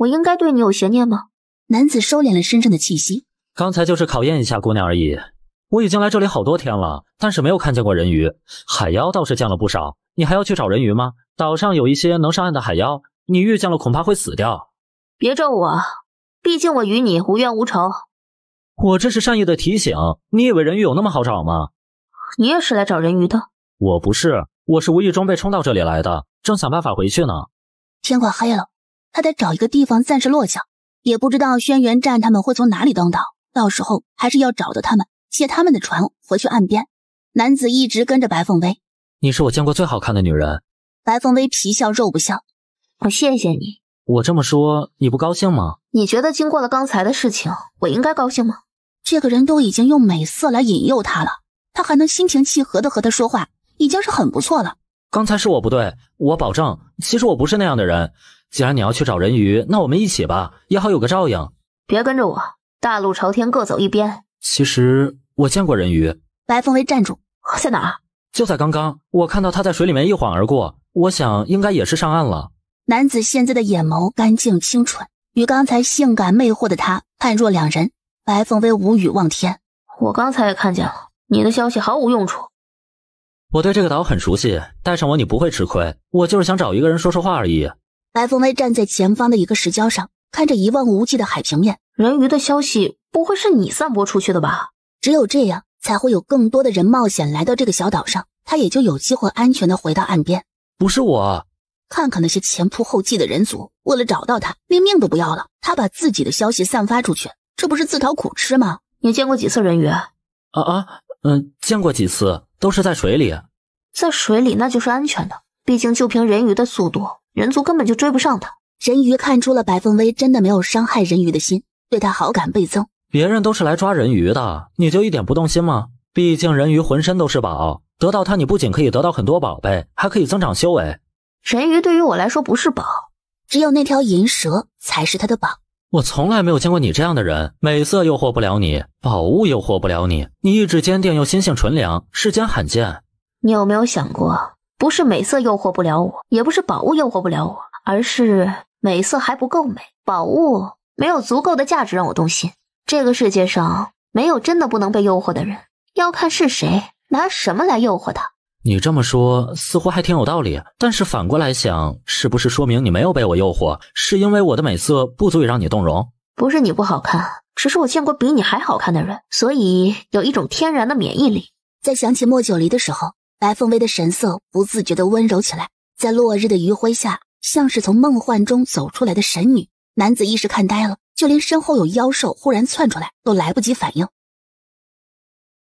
我应该对你有邪念吗？男子收敛了身上的气息，刚才就是考验一下姑娘而已。我已经来这里好多天了，但是没有看见过人鱼，海妖倒是见了不少。你还要去找人鱼吗？岛上有一些能上岸的海妖，你遇见了恐怕会死掉。别咒我，毕竟我与你无冤无仇。我这是善意的提醒。你以为人鱼有那么好找吗？你也是来找人鱼的？我不是，我是无意中被冲到这里来的，正想办法回去呢。天快黑了，他得找一个地方暂时落脚。也不知道轩辕战他们会从哪里登岛，到时候还是要找到他们，借他们的船回去岸边。男子一直跟着白凤薇，你是我见过最好看的女人。白凤薇皮笑肉不笑，我谢谢你。我这么说你不高兴吗？你觉得经过了刚才的事情，我应该高兴吗？这个人都已经用美色来引诱他了，他还能心平气和的和他说话，已经是很不错了。刚才是我不对，我保证，其实我不是那样的人。既然你要去找人鱼，那我们一起吧，也好有个照应。别跟着我，大路朝天，各走一边。其实我见过人鱼。白凤薇，站住！在哪？就在刚刚，我看到他在水里面一晃而过，我想应该也是上岸了。男子现在的眼眸干净清纯，与刚才性感魅惑的他判若两人。白凤薇无语望天。我刚才也看见了，你的消息毫无用处。我对这个岛很熟悉，带上我，你不会吃亏。我就是想找一个人说说话而已。白凤薇站在前方的一个石礁上，看着一望无际的海平面。人鱼的消息不会是你散播出去的吧？只有这样，才会有更多的人冒险来到这个小岛上，他也就有机会安全的回到岸边。不是我。看看那些前仆后继的人族，为了找到他，连命都不要了。他把自己的消息散发出去，这不是自讨苦吃吗？你见过几次人鱼？啊啊，嗯，见过几次，都是在水里。在水里那就是安全的，毕竟就凭人鱼的速度。人族根本就追不上他。人鱼看出了白凤威真的没有伤害人鱼的心，对他好感倍增。别人都是来抓人鱼的，你就一点不动心吗？毕竟人鱼浑身都是宝，得到它，你不仅可以得到很多宝贝，还可以增长修为。人鱼对于我来说不是宝，只有那条银蛇才是他的宝。我从来没有见过你这样的人，美色诱惑不了你，宝物诱惑不了你，你意志坚定又心性纯良，世间罕见。你有没有想过？不是美色诱惑不了我，也不是宝物诱惑不了我，而是美色还不够美，宝物没有足够的价值让我动心。这个世界上没有真的不能被诱惑的人，要看是谁拿什么来诱惑他。你这么说似乎还挺有道理，但是反过来想，是不是说明你没有被我诱惑，是因为我的美色不足以让你动容？不是你不好看，只是我见过比你还好看的人，所以有一种天然的免疫力。在想起莫九黎的时候。白凤薇的神色不自觉地温柔起来，在落日的余晖下，像是从梦幻中走出来的神女。男子一时看呆了，就连身后有妖兽忽然窜出来，都来不及反应。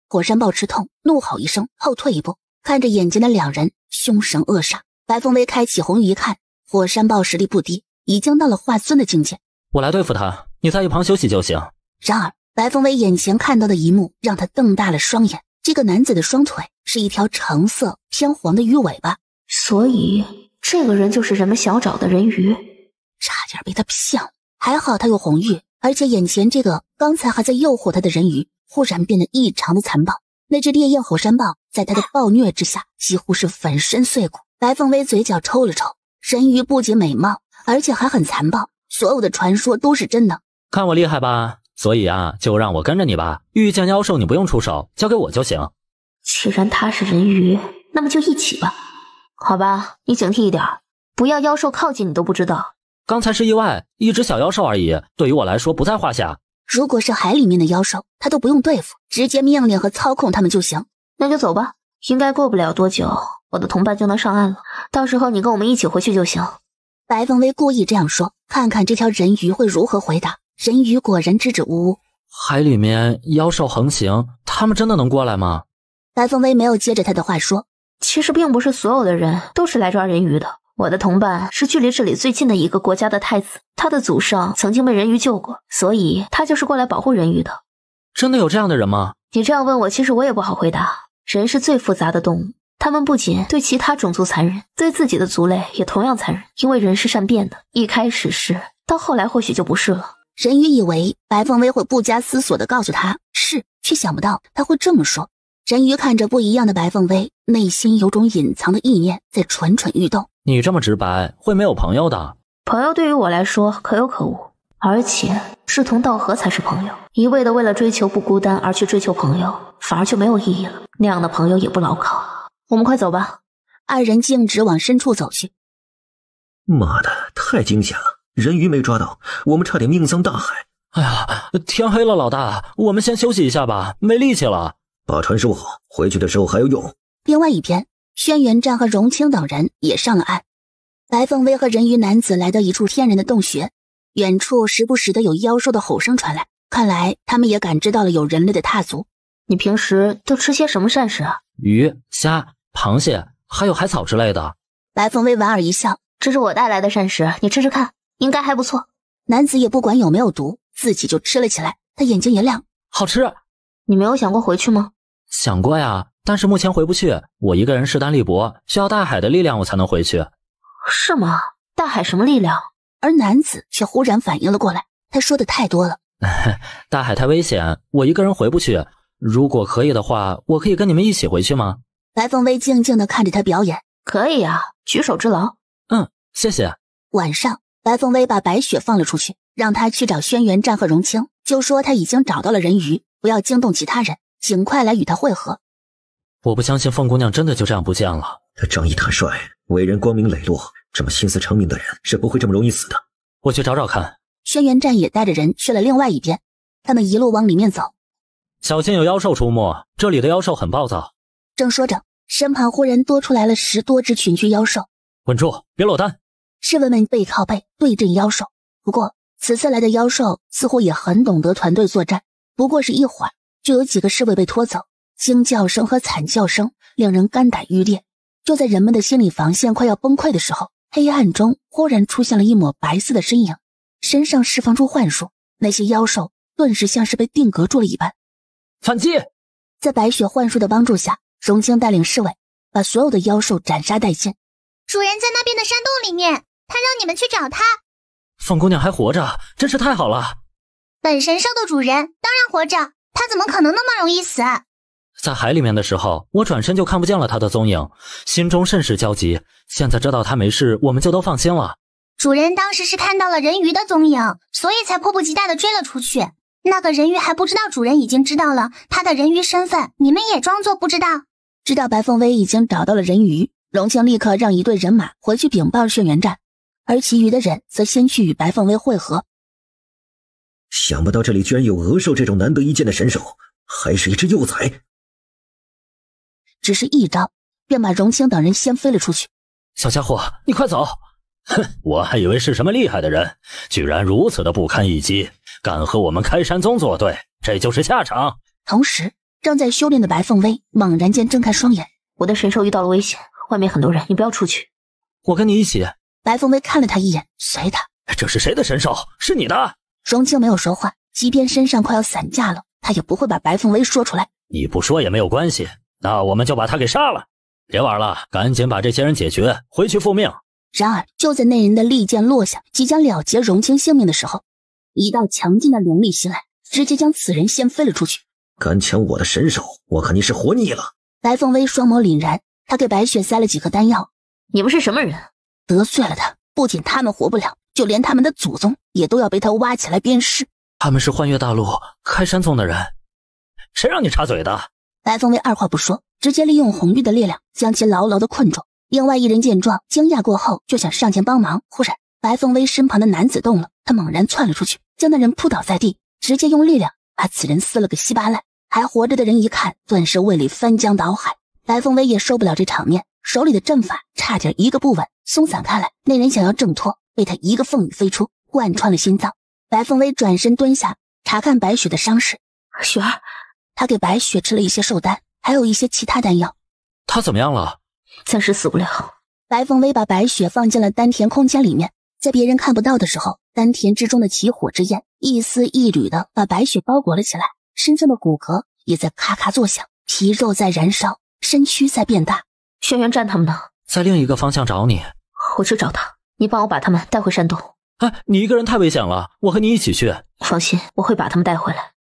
火山豹吃痛，怒吼一声，后退一步，看着眼前的两人，凶神恶煞。白凤薇开启红鱼一看，火山豹实力不低，已经到了化尊的境界。我来对付他，你在一旁休息就行。然而，白凤薇眼前看到的一幕，让他瞪大了双眼。这个男子的双腿是一条橙色偏黄的鱼尾巴，所以这个人就是人们想找的人鱼，差点被他骗了。还好他有红玉，而且眼前这个刚才还在诱惑他的人鱼，忽然变得异常的残暴。那只烈焰火山豹在他的暴虐之下，几乎是粉身碎骨。白凤微嘴角抽了抽，人鱼不仅美貌，而且还很残暴，所有的传说都是真的。看我厉害吧。所以啊，就让我跟着你吧。遇见妖兽，你不用出手，交给我就行。既然他是人鱼，那么就一起吧。好吧，你警惕一点，不要妖兽靠近你都不知道。刚才是意外，一只小妖兽而已，对于我来说不在话下。如果是海里面的妖兽，他都不用对付，直接命令和操控他们就行。那就走吧，应该过不了多久，我的同伴就能上岸了。到时候你跟我们一起回去就行。白凤薇故意这样说，看看这条人鱼会如何回答。人鱼果然支支吾吾。海里面妖兽横行，他们真的能过来吗？白凤薇没有接着他的话说。其实并不是所有的人都是来抓人鱼的。我的同伴是距离这里最近的一个国家的太子，他的祖上曾经被人鱼救过，所以他就是过来保护人鱼的。真的有这样的人吗？你这样问我，其实我也不好回答。人是最复杂的动物，他们不仅对其他种族残忍，对自己的族类也同样残忍，因为人是善变的。一开始是，到后来或许就不是了。人鱼以为白凤薇会不加思索地告诉他“是”，却想不到他会这么说。人鱼看着不一样的白凤薇，内心有种隐藏的意念在蠢蠢欲动。你这么直白，会没有朋友的。朋友对于我来说可有可无，而且志同道合才是朋友。一味的为了追求不孤单而去追求朋友，反而就没有意义了。那样的朋友也不牢靠。我们快走吧。二人径直往深处走去。妈的，太惊险了！人鱼没抓到，我们差点命丧大海。哎呀，天黑了，老大，我们先休息一下吧，没力气了。把船收好，回去的时候还有用。另外一边，轩辕湛和荣清等人也上了岸。白凤威和人鱼男子来到一处天然的洞穴，远处时不时的有妖兽的吼声传来，看来他们也感知到了有人类的踏足。你平时都吃些什么膳食啊？鱼、虾、螃蟹，还有海草之类的。白凤威莞尔一笑：“这是我带来的膳食，你吃吃看。”应该还不错。男子也不管有没有毒，自己就吃了起来。他眼睛一亮，好吃。你没有想过回去吗？想过呀，但是目前回不去。我一个人势单力薄，需要大海的力量，我才能回去。是吗？大海什么力量？而男子却忽然反应了过来。他说的太多了。大海太危险，我一个人回不去。如果可以的话，我可以跟你们一起回去吗？白凤微静静地看着他表演。可以啊，举手之劳。嗯，谢谢。晚上。白凤薇把白雪放了出去，让他去找轩辕战和荣清，就说他已经找到了人鱼，不要惊动其他人，尽快来与他会合。我不相信凤姑娘真的就这样不见了。他仗义坦率，为人光明磊落，这么心思澄明的人是不会这么容易死的。我去找找看。轩辕战也带着人去了另外一边，他们一路往里面走，小心有妖兽出没。这里的妖兽很暴躁。正说着，身旁忽然多出来了十多只群居妖兽，稳住，别落单。侍卫们背靠背对阵妖兽，不过此次来的妖兽似乎也很懂得团队作战。不过是一会儿，就有几个侍卫被拖走，惊叫声和惨叫声令人肝胆欲裂。就在人们的心理防线快要崩溃的时候，黑暗中忽然出现了一抹白色的身影，身上释放出幻术，那些妖兽顿时像是被定格住了一般。反击，在白雪幻术的帮助下，荣清带领侍卫把所有的妖兽斩杀殆尽。主人在那边的山洞里面。他让你们去找他，凤姑娘还活着，真是太好了。本神兽的主人当然活着，他怎么可能那么容易死？在海里面的时候，我转身就看不见了他的踪影，心中甚是焦急。现在知道他没事，我们就都放心了。主人当时是看到了人鱼的踪影，所以才迫不及待的追了出去。那个人鱼还不知道主人已经知道了他的人鱼身份，你们也装作不知道。知道白凤薇已经找到了人鱼，荣庆立刻让一队人马回去禀报轩辕寨。而其余的人则先去与白凤威汇合。想不到这里居然有鹅兽这种难得一见的神兽，还是一只幼崽。只是一招，便把荣清等人掀飞了出去。小家伙，你快走！哼，我还以为是什么厉害的人，居然如此的不堪一击，敢和我们开山宗作对，这就是下场。同时，正在修炼的白凤威猛然间睁开双眼，我的神兽遇到了危险，外面很多人，你不要出去。我跟你一起。白凤薇看了他一眼，随他。这是谁的神兽？是你的？荣清没有说话，即便身上快要散架了，他也不会把白凤薇说出来。你不说也没有关系，那我们就把他给杀了。别玩了，赶紧把这些人解决，回去复命。然而就在那人的利剑落下，即将了结荣清性命的时候，一道强劲的灵力袭来，直接将此人掀飞了出去。敢抢我的神兽，我看你是活腻了。白凤微双眸凛然，他给白雪塞了几颗丹药。你们是什么人？得罪了他，不仅他们活不了，就连他们的祖宗也都要被他挖起来鞭尸。他们是幻月大陆开山宗的人，谁让你插嘴的？白凤威二话不说，直接利用红玉的力量将其牢牢的困住。另外一人见状，惊讶过后就想上前帮忙，忽然白凤威身旁的男子动了，他猛然窜了出去，将那人扑倒在地，直接用力量把此人撕了个稀巴烂。还活着的人一看，顿时胃里翻江倒海。白凤威也受不了这场面。手里的阵法差点一个不稳，松散开来。那人想要挣脱，被他一个凤羽飞出，贯穿了心脏。白凤薇转身蹲下，查看白雪的伤势。雪儿，他给白雪吃了一些寿丹，还有一些其他丹药。他怎么样了？暂时死不了。白凤薇把白雪放进了丹田空间里面，在别人看不到的时候，丹田之中的起火之焰，一丝一缕的把白雪包裹了起来，身上的骨骼也在咔咔作响，皮肉在燃烧，身躯在变大。轩辕战他们呢？在另一个方向找你。我去找他，你帮我把他们带回山洞。哎，你一个人太危险了，我和你一起去。放心，我会把他们带回来。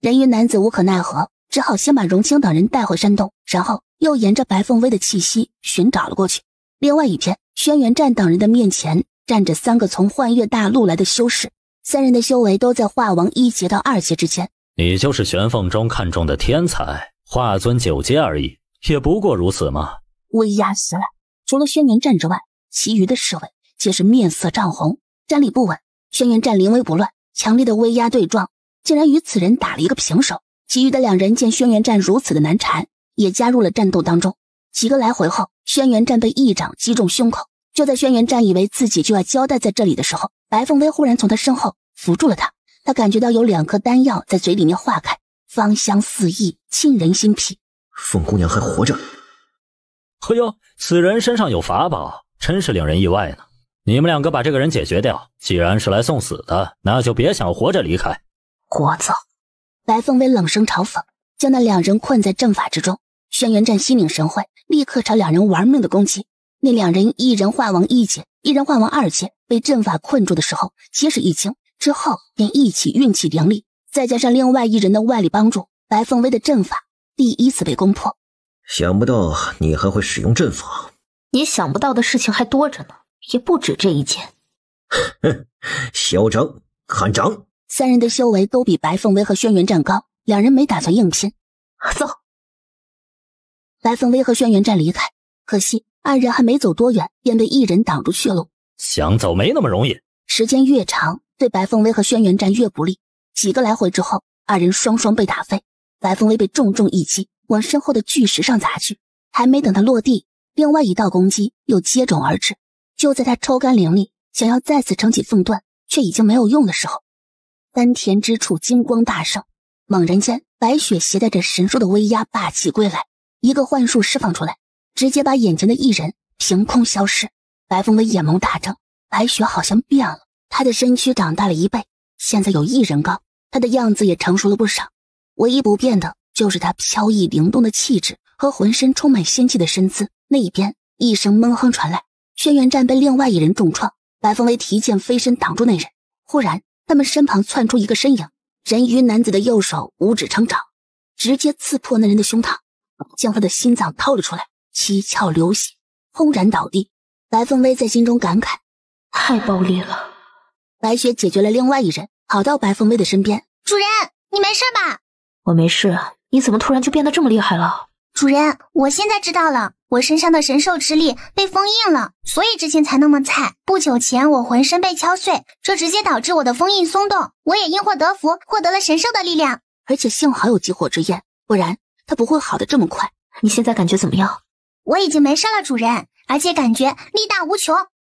人鱼男子无可奈何，只好先把荣清等人带回山洞，然后又沿着白凤薇的气息寻找了过去。另外一边，轩辕战等人的面前站着三个从幻月大陆来的修士，三人的修为都在化王一阶到二阶之间。你就是玄凤中看中的天才，化尊九阶而已。也不过如此嘛！威压袭来，除了轩辕战之外，其余的侍卫皆是面色涨红，站立不稳。轩辕战临危不乱，强烈的威压对撞，竟然与此人打了一个平手。其余的两人见轩辕战如此的难缠，也加入了战斗当中。几个来回后，轩辕战被一掌击中胸口。就在轩辕战以为自己就要交代在这里的时候，白凤飞忽然从他身后扶住了他。他感觉到有两颗丹药在嘴里面化开，芳香四溢，沁人心脾。凤姑娘还活着。嘿呦，此人身上有法宝，真是令人意外呢。你们两个把这个人解决掉。既然是来送死的，那就别想活着离开。聒走，白凤微冷声嘲讽，将那两人困在阵法之中。轩辕战心领神会，立刻朝两人玩命的攻击。那两人一人化王一阶，一人化王二阶，被阵法困住的时候，皆是一惊，之后便一起运气灵力，再加上另外一人的外力帮助，白凤微的阵法。第一次被攻破，想不到你还会使用阵法。你想不到的事情还多着呢，也不止这一件。哼，嚣张，看掌！三人的修为都比白凤薇和轩辕战高，两人没打算硬拼，走。白凤薇和轩辕战离开，可惜二人还没走多远，便被一人挡住去路。想走没那么容易。时间越长，对白凤薇和轩辕战越不利。几个来回之后，二人双双被打飞。白凤威被重重一击，往身后的巨石上砸去。还没等他落地，另外一道攻击又接踵而至。就在他抽干灵力，想要再次撑起凤段，却已经没有用的时候，丹田之处金光大盛，猛然间，白雪携带着神兽的威压霸气归来，一个幻术释放出来，直接把眼前的异人凭空消失。白凤威眼眸大张，白雪好像变了，她的身躯长大了一倍，现在有一人高，她的样子也成熟了不少。唯一不变的，就是他飘逸灵动的气质和浑身充满仙气的身姿。那一边，一声闷哼传来，轩辕战被另外一人重创。白凤威提剑飞身挡住那人。忽然，他们身旁窜出一个身影，人鱼男子的右手五指成掌，直接刺破那人的胸膛，将他的心脏掏了出来，七窍流血，轰然倒地。白凤威在心中感慨：太暴力了！白雪解决了另外一人，跑到白凤威的身边：“主人，你没事吧？”我没事，你怎么突然就变得这么厉害了？主人，我现在知道了，我身上的神兽之力被封印了，所以之前才那么菜。不久前我浑身被敲碎，这直接导致我的封印松动，我也因祸得福获得了神兽的力量。而且幸好有极火之焰，不然他不会好的这么快。你现在感觉怎么样？我已经没事了，主人，而且感觉力大无穷。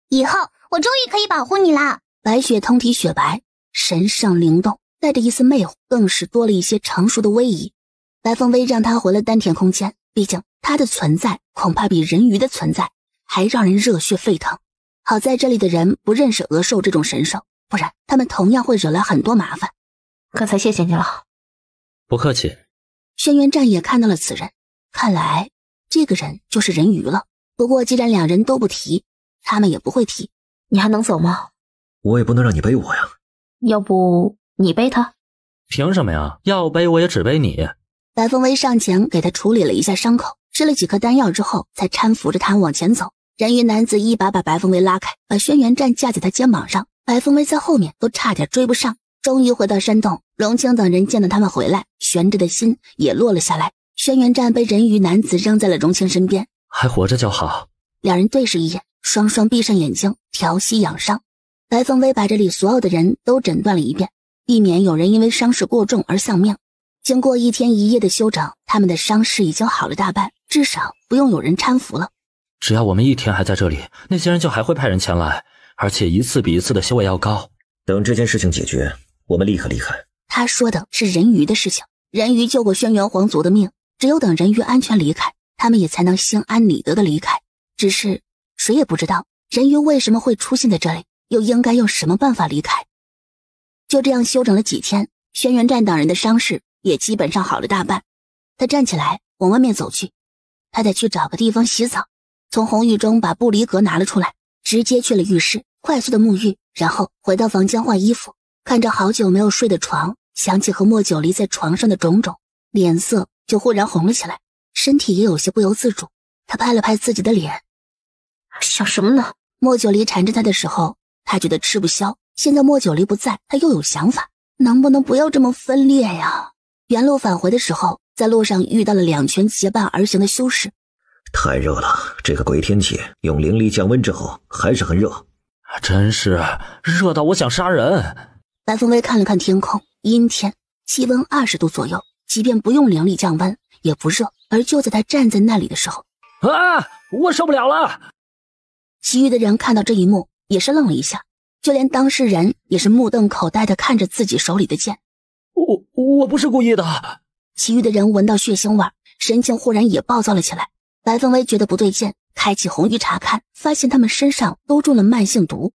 以后我终于可以保护你了。白雪通体雪白，神圣灵动。带着一丝魅惑，更是多了一些成熟的威仪。白凤薇让他回了丹田空间，毕竟他的存在恐怕比人鱼的存在还让人热血沸腾。好在这里的人不认识鹅兽这种神兽，不然他们同样会惹来很多麻烦。刚才谢谢你了，不客气。轩辕战也看到了此人，看来这个人就是人鱼了。不过既然两人都不提，他们也不会提。你还能走吗？我也不能让你背我呀。要不？你背他，凭什么呀？要背我也只背你。白凤微上前给他处理了一下伤口，吃了几颗丹药之后，才搀扶着他往前走。人鱼男子一把把白凤微拉开，把轩辕战架在他肩膀上。白凤微在后面都差点追不上。终于回到山洞，荣清等人见到他们回来，悬着的心也落了下来。轩辕战被人鱼男子扔在了荣清身边，还活着就好。两人对视一眼，双双闭上眼睛调息养伤。白凤微把这里所有的人都诊断了一遍。避免有人因为伤势过重而丧命。经过一天一夜的休整，他们的伤势已经好了大半，至少不用有人搀扶了。只要我们一天还在这里，那些人就还会派人前来，而且一次比一次的修为要高。等这件事情解决，我们立刻离开。他说的是人鱼的事情。人鱼救过轩辕皇族的命，只有等人鱼安全离开，他们也才能心安理得的离开。只是谁也不知道人鱼为什么会出现在这里，又应该用什么办法离开。就这样休整了几天，轩辕战等人的伤势也基本上好了大半。他站起来往外面走去，他得去找个地方洗澡。从红浴中把布离格拿了出来，直接去了浴室，快速的沐浴，然后回到房间换衣服。看着好久没有睡的床，想起和莫九离在床上的种种，脸色就忽然红了起来，身体也有些不由自主。他拍了拍自己的脸，想什么呢？莫九离缠着他的时候，他觉得吃不消。现在莫九黎不在，他又有想法，能不能不要这么分裂呀？原路返回的时候，在路上遇到了两群结伴而行的修士。太热了，这个鬼天气，用灵力降温之后还是很热，真是热到我想杀人。白凤薇看了看天空，阴天，气温二十度左右，即便不用灵力降温也不热。而就在他站在那里的时候，啊，我受不了了！其余的人看到这一幕也是愣了一下。就连当事人也是目瞪口呆的看着自己手里的剑，我我不是故意的。其余的人闻到血腥味，神情忽然也暴躁了起来。白凤威觉得不对劲，开启红玉查看，发现他们身上都中了慢性毒。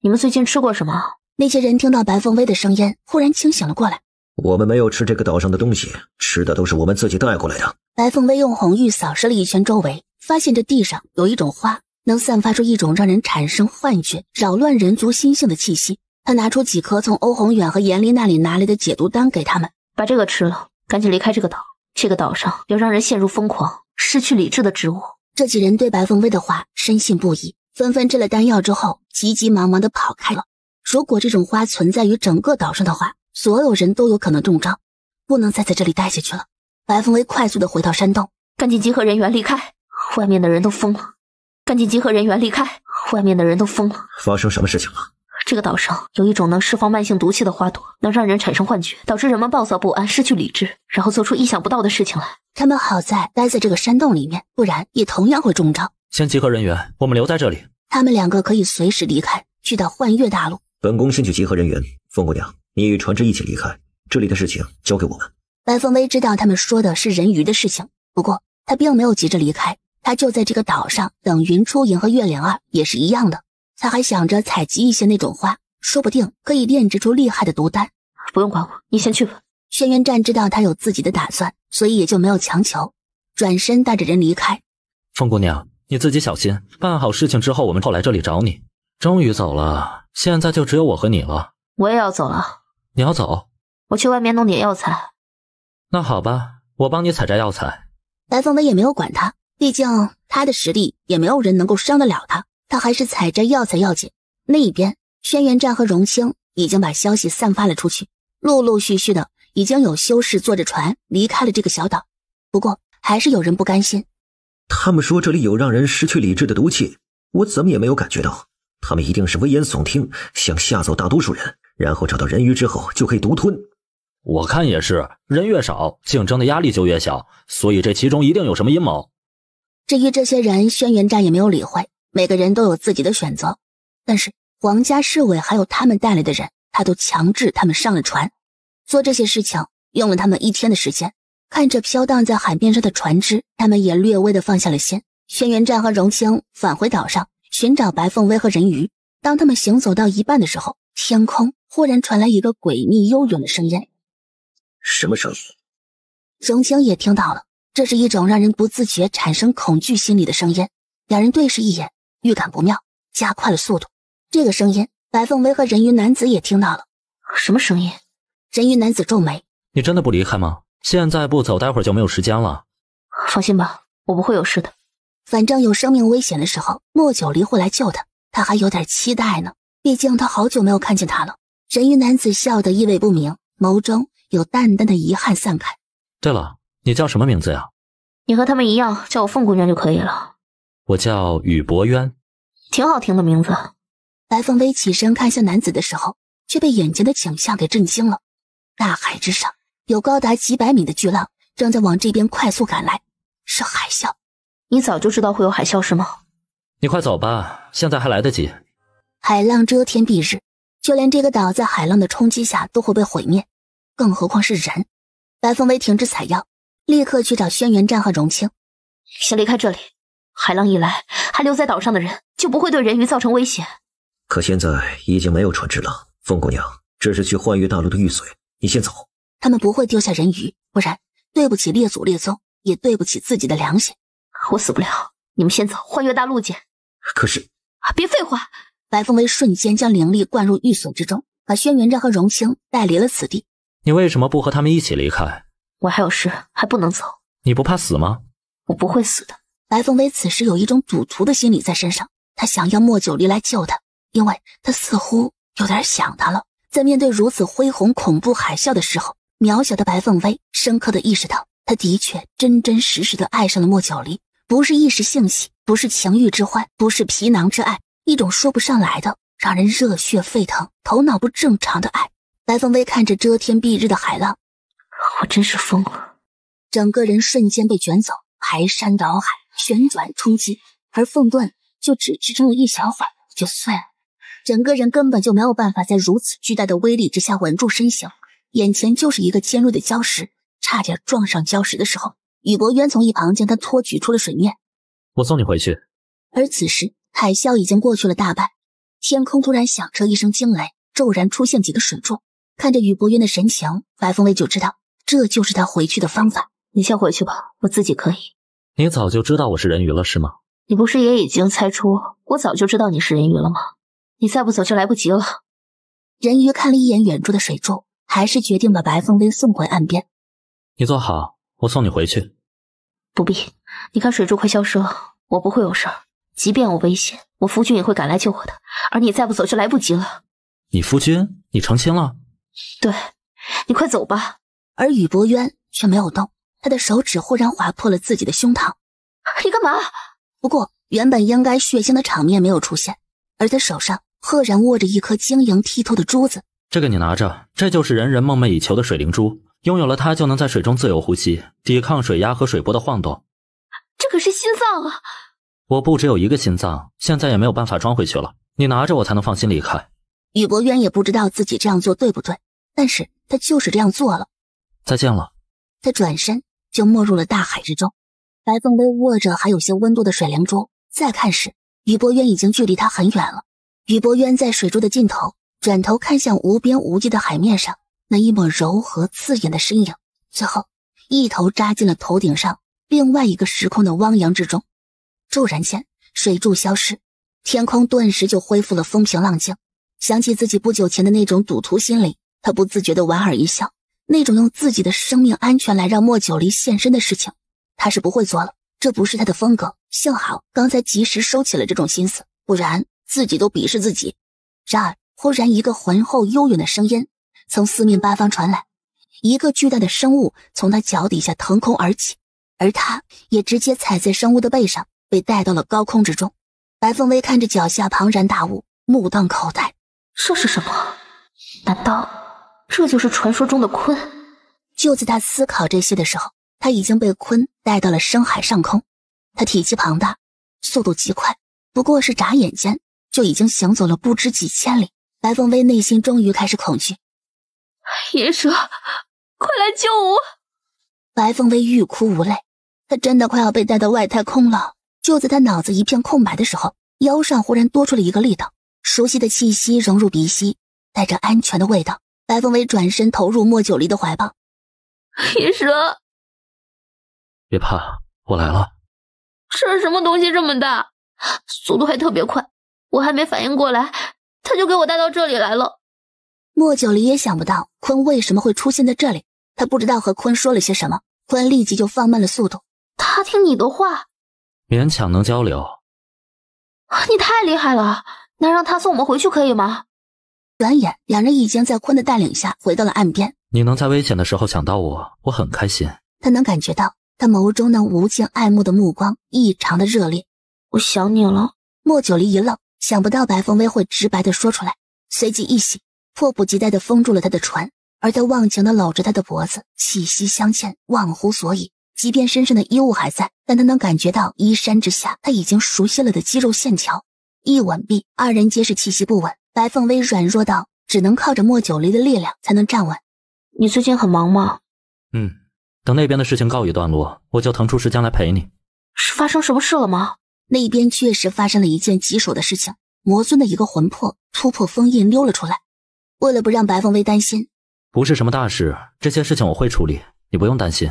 你们最近吃过什么？那些人听到白凤威的声音，忽然清醒了过来。我们没有吃这个岛上的东西，吃的都是我们自己带过来的。白凤威用红玉扫视了一圈周围，发现这地上有一种花。能散发出一种让人产生幻觉、扰乱人族心性的气息。他拿出几颗从欧宏远和严离那里拿来的解毒丹给他们，把这个吃了，赶紧离开这个岛。这个岛上有让人陷入疯狂、失去理智的植物。这几人对白凤威的话深信不疑，纷纷吃了丹药之后，急急忙忙地跑开了。如果这种花存在于整个岛上的话，所有人都有可能中招，不能再在这里待下去了。白凤威快速地回到山洞，赶紧集合人员离开。外面的人都疯了。赶紧集合人员离开！外面的人都疯了，发生什么事情了？这个岛上有一种能释放慢性毒气的花朵，能让人产生幻觉，导致人们暴躁不安、失去理智，然后做出意想不到的事情来。他们好在待在这个山洞里面，不然也同样会中招。先集合人员，我们留在这里。他们两个可以随时离开，去到幻月大陆。本宫先去集合人员。凤姑娘，你与船只一起离开，这里的事情交给我们。白凤薇知道他们说的是人鱼的事情，不过她并没有急着离开。他就在这个岛上等云初莹和月灵儿也是一样的。他还想着采集一些那种花，说不定可以炼制出厉害的毒丹。不用管我，你先去吧。轩辕战知道他有自己的打算，所以也就没有强求，转身带着人离开。风姑娘，你自己小心。办好事情之后，我们后来这里找你。终于走了，现在就只有我和你了。我也要走了。你要走？我去外面弄点药材。那好吧，我帮你采摘药材。白总的也没有管他。毕竟他的实力也没有人能够伤得了他，他还是采摘药材要紧。那一边，轩辕湛和荣清已经把消息散发了出去，陆陆续续的已经有修士坐着船离开了这个小岛。不过还是有人不甘心。他们说这里有让人失去理智的毒气，我怎么也没有感觉到。他们一定是危言耸听，想吓走大多数人，然后找到人鱼之后就可以独吞。我看也是，人越少，竞争的压力就越小，所以这其中一定有什么阴谋。至于这些人，轩辕战也没有理会。每个人都有自己的选择，但是皇家侍卫还有他们带来的人，他都强制他们上了船。做这些事情用了他们一天的时间。看着飘荡在海面上的船只，他们也略微的放下了心。轩辕战和荣清返回岛上寻找白凤威和人鱼。当他们行走到一半的时候，天空忽然传来一个诡秘悠远的声音：“什么声音？”荣清也听到了。这是一种让人不自觉产生恐惧心理的声音。两人对视一眼，预感不妙，加快了速度。这个声音，白凤薇和人鱼男子也听到了。什么声音？人鱼男子皱眉：“你真的不离开吗？现在不走，待会儿就没有时间了。”放心吧，我不会有事的。反正有生命危险的时候，莫九离会来救他。他还有点期待呢，毕竟他好久没有看见他了。人鱼男子笑得意味不明，眸中有淡淡的遗憾散开。对了。你叫什么名字呀？你和他们一样，叫我凤姑娘就可以了。我叫雨博渊，挺好听的名字。白凤薇起身看向男子的时候，却被眼前的景象给震惊了。大海之上有高达几百米的巨浪，正在往这边快速赶来，是海啸。你早就知道会有海啸是吗？你快走吧，现在还来得及。海浪遮天蔽日，就连这个岛在海浪的冲击下都会被毁灭，更何况是人。白凤薇停止采药。立刻去找轩辕战和荣清，先离开这里。海浪一来，还留在岛上的人就不会对人鱼造成威胁。可现在已经没有船只了。凤姑娘，这是去幻月大陆的玉髓，你先走。他们不会丢下人鱼，不然对不起列祖列宗，也对不起自己的良心。我死不了，你们先走，幻月大陆见。可是，别废话。白凤薇瞬间将灵力灌入玉髓之中，把轩辕战和荣清带离了此地。你为什么不和他们一起离开？我还有事，还不能走。你不怕死吗？我不会死的。白凤薇此时有一种赌徒的心理在身上，他想要莫九黎来救他，因为他似乎有点想他了。在面对如此恢宏恐怖海啸的时候，渺小的白凤薇深刻的意识到，他的确真真实实的爱上了莫九黎，不是一时兴起，不是情欲之欢，不是皮囊之爱，一种说不上来的、让人热血沸腾、头脑不正常的爱。白凤薇看着遮天蔽日的海浪。我真是疯了，整个人瞬间被卷走，排山倒海，旋转冲击，而凤盾就只支撑了一小会儿就碎了，整个人根本就没有办法在如此巨大的威力之下稳住身形。眼前就是一个尖锐的礁石，差点撞上礁石的时候，宇伯渊从一旁将他托举出了水面。我送你回去。而此时海啸已经过去了大半，天空突然响彻一声惊雷，骤然出现几个水柱。看着宇伯渊的神情，白风卫就知道。这就是他回去的方法。你先回去吧，我自己可以。你早就知道我是人鱼了，是吗？你不是也已经猜出我早就知道你是人鱼了吗？你再不走就来不及了。人鱼看了一眼远处的水柱，还是决定把白凤薇送回岸边。你坐好，我送你回去。不必，你看水柱快消失了，我不会有事儿。即便我危险，我夫君也会赶来救我的。而你再不走就来不及了。你夫君？你成亲了？对，你快走吧。而宇伯渊却没有动，他的手指忽然划破了自己的胸膛。你干嘛？不过原本应该血腥的场面没有出现，而他手上赫然握着一颗晶莹剔透的珠子。这个你拿着，这就是人人梦寐以求的水灵珠。拥有了它，就能在水中自由呼吸，抵抗水压和水波的晃动。这可是心脏啊！我不只有一个心脏，现在也没有办法装回去了。你拿着，我才能放心离开。宇博渊也不知道自己这样做对不对，但是他就是这样做了。再见了。他转身就没入了大海之中。白凤微握着还有些温度的水灵珠，再看时，宇伯渊已经距离他很远了。宇伯渊在水珠的尽头转头看向无边无际的海面上那一抹柔和刺眼的身影，最后一头扎进了头顶上另外一个时空的汪洋之中。骤然间，水柱消失，天空顿时就恢复了风平浪静。想起自己不久前的那种赌徒心理，他不自觉地莞尔一笑。那种用自己的生命安全来让莫九黎现身的事情，他是不会做了，这不是他的风格。幸好刚才及时收起了这种心思，不然自己都鄙视自己。然而，忽然一个浑厚悠远的声音从四面八方传来，一个巨大的生物从他脚底下腾空而起，而他也直接踩在生物的背上，被带到了高空之中。白凤薇看着脚下庞然大物，目瞪口呆：这是什么？难道？这就是传说中的鲲。就在他思考这些的时候，他已经被鲲带到了深海上空。他体积庞大，速度极快，不过是眨眼间就已经行走了不知几千里。白凤微内心终于开始恐惧，野蛇，快来救我！白凤微欲哭无泪，她真的快要被带到外太空了。就在她脑子一片空白的时候，腰上忽然多出了一个力道，熟悉的气息融入鼻息，带着安全的味道。白凤尾转身投入莫九黎的怀抱，医生，别怕，我来了。这是什么东西这么大，速度还特别快，我还没反应过来，他就给我带到这里来了。莫九黎也想不到坤为什么会出现在这里，他不知道和坤说了些什么，坤立即就放慢了速度。他听你的话，勉强能交流。你太厉害了，那让他送我们回去可以吗？转眼，两人已经在坤的带领下回到了岸边。你能在危险的时候想到我，我很开心。他能感觉到他眸中那无尽爱慕的目光异常的热烈。我想你了。莫九黎一愣，想不到白凤微会直白的说出来，随即一喜，迫不及待的封住了他的唇，而他忘情的搂着他的脖子，气息相嵌，忘乎所以。即便身上的衣物还在，但他能感觉到衣衫之下他已经熟悉了的肌肉线条。一吻毕，二人皆是气息不稳。白凤薇软弱到只能靠着莫九黎的力量才能站稳。你最近很忙吗？嗯，等那边的事情告一段落，我就腾出时间来陪你。是发生什么事了吗？那边确实发生了一件棘手的事情，魔尊的一个魂魄突破封印溜了出来。为了不让白凤薇担心，不是什么大事，这些事情我会处理，你不用担心。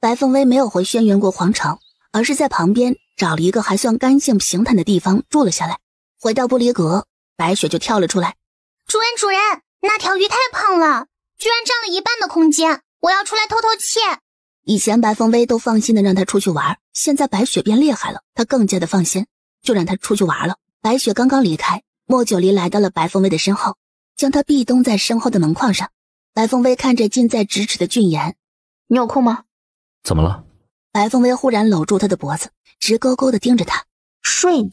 白凤薇没有回轩辕国皇城，而是在旁边找了一个还算干净平坦的地方住了下来。回到不离阁。白雪就跳了出来，主人，主人，那条鱼太胖了，居然占了一半的空间，我要出来透透气。以前白凤薇都放心的让他出去玩，现在白雪变厉害了，他更加的放心，就让他出去玩了。白雪刚刚离开，莫九黎来到了白凤薇的身后，将他壁咚在身后的门框上。白凤薇看着近在咫尺的俊颜，你有空吗？怎么了？白凤薇忽然搂住他的脖子，直勾勾的盯着他，睡你？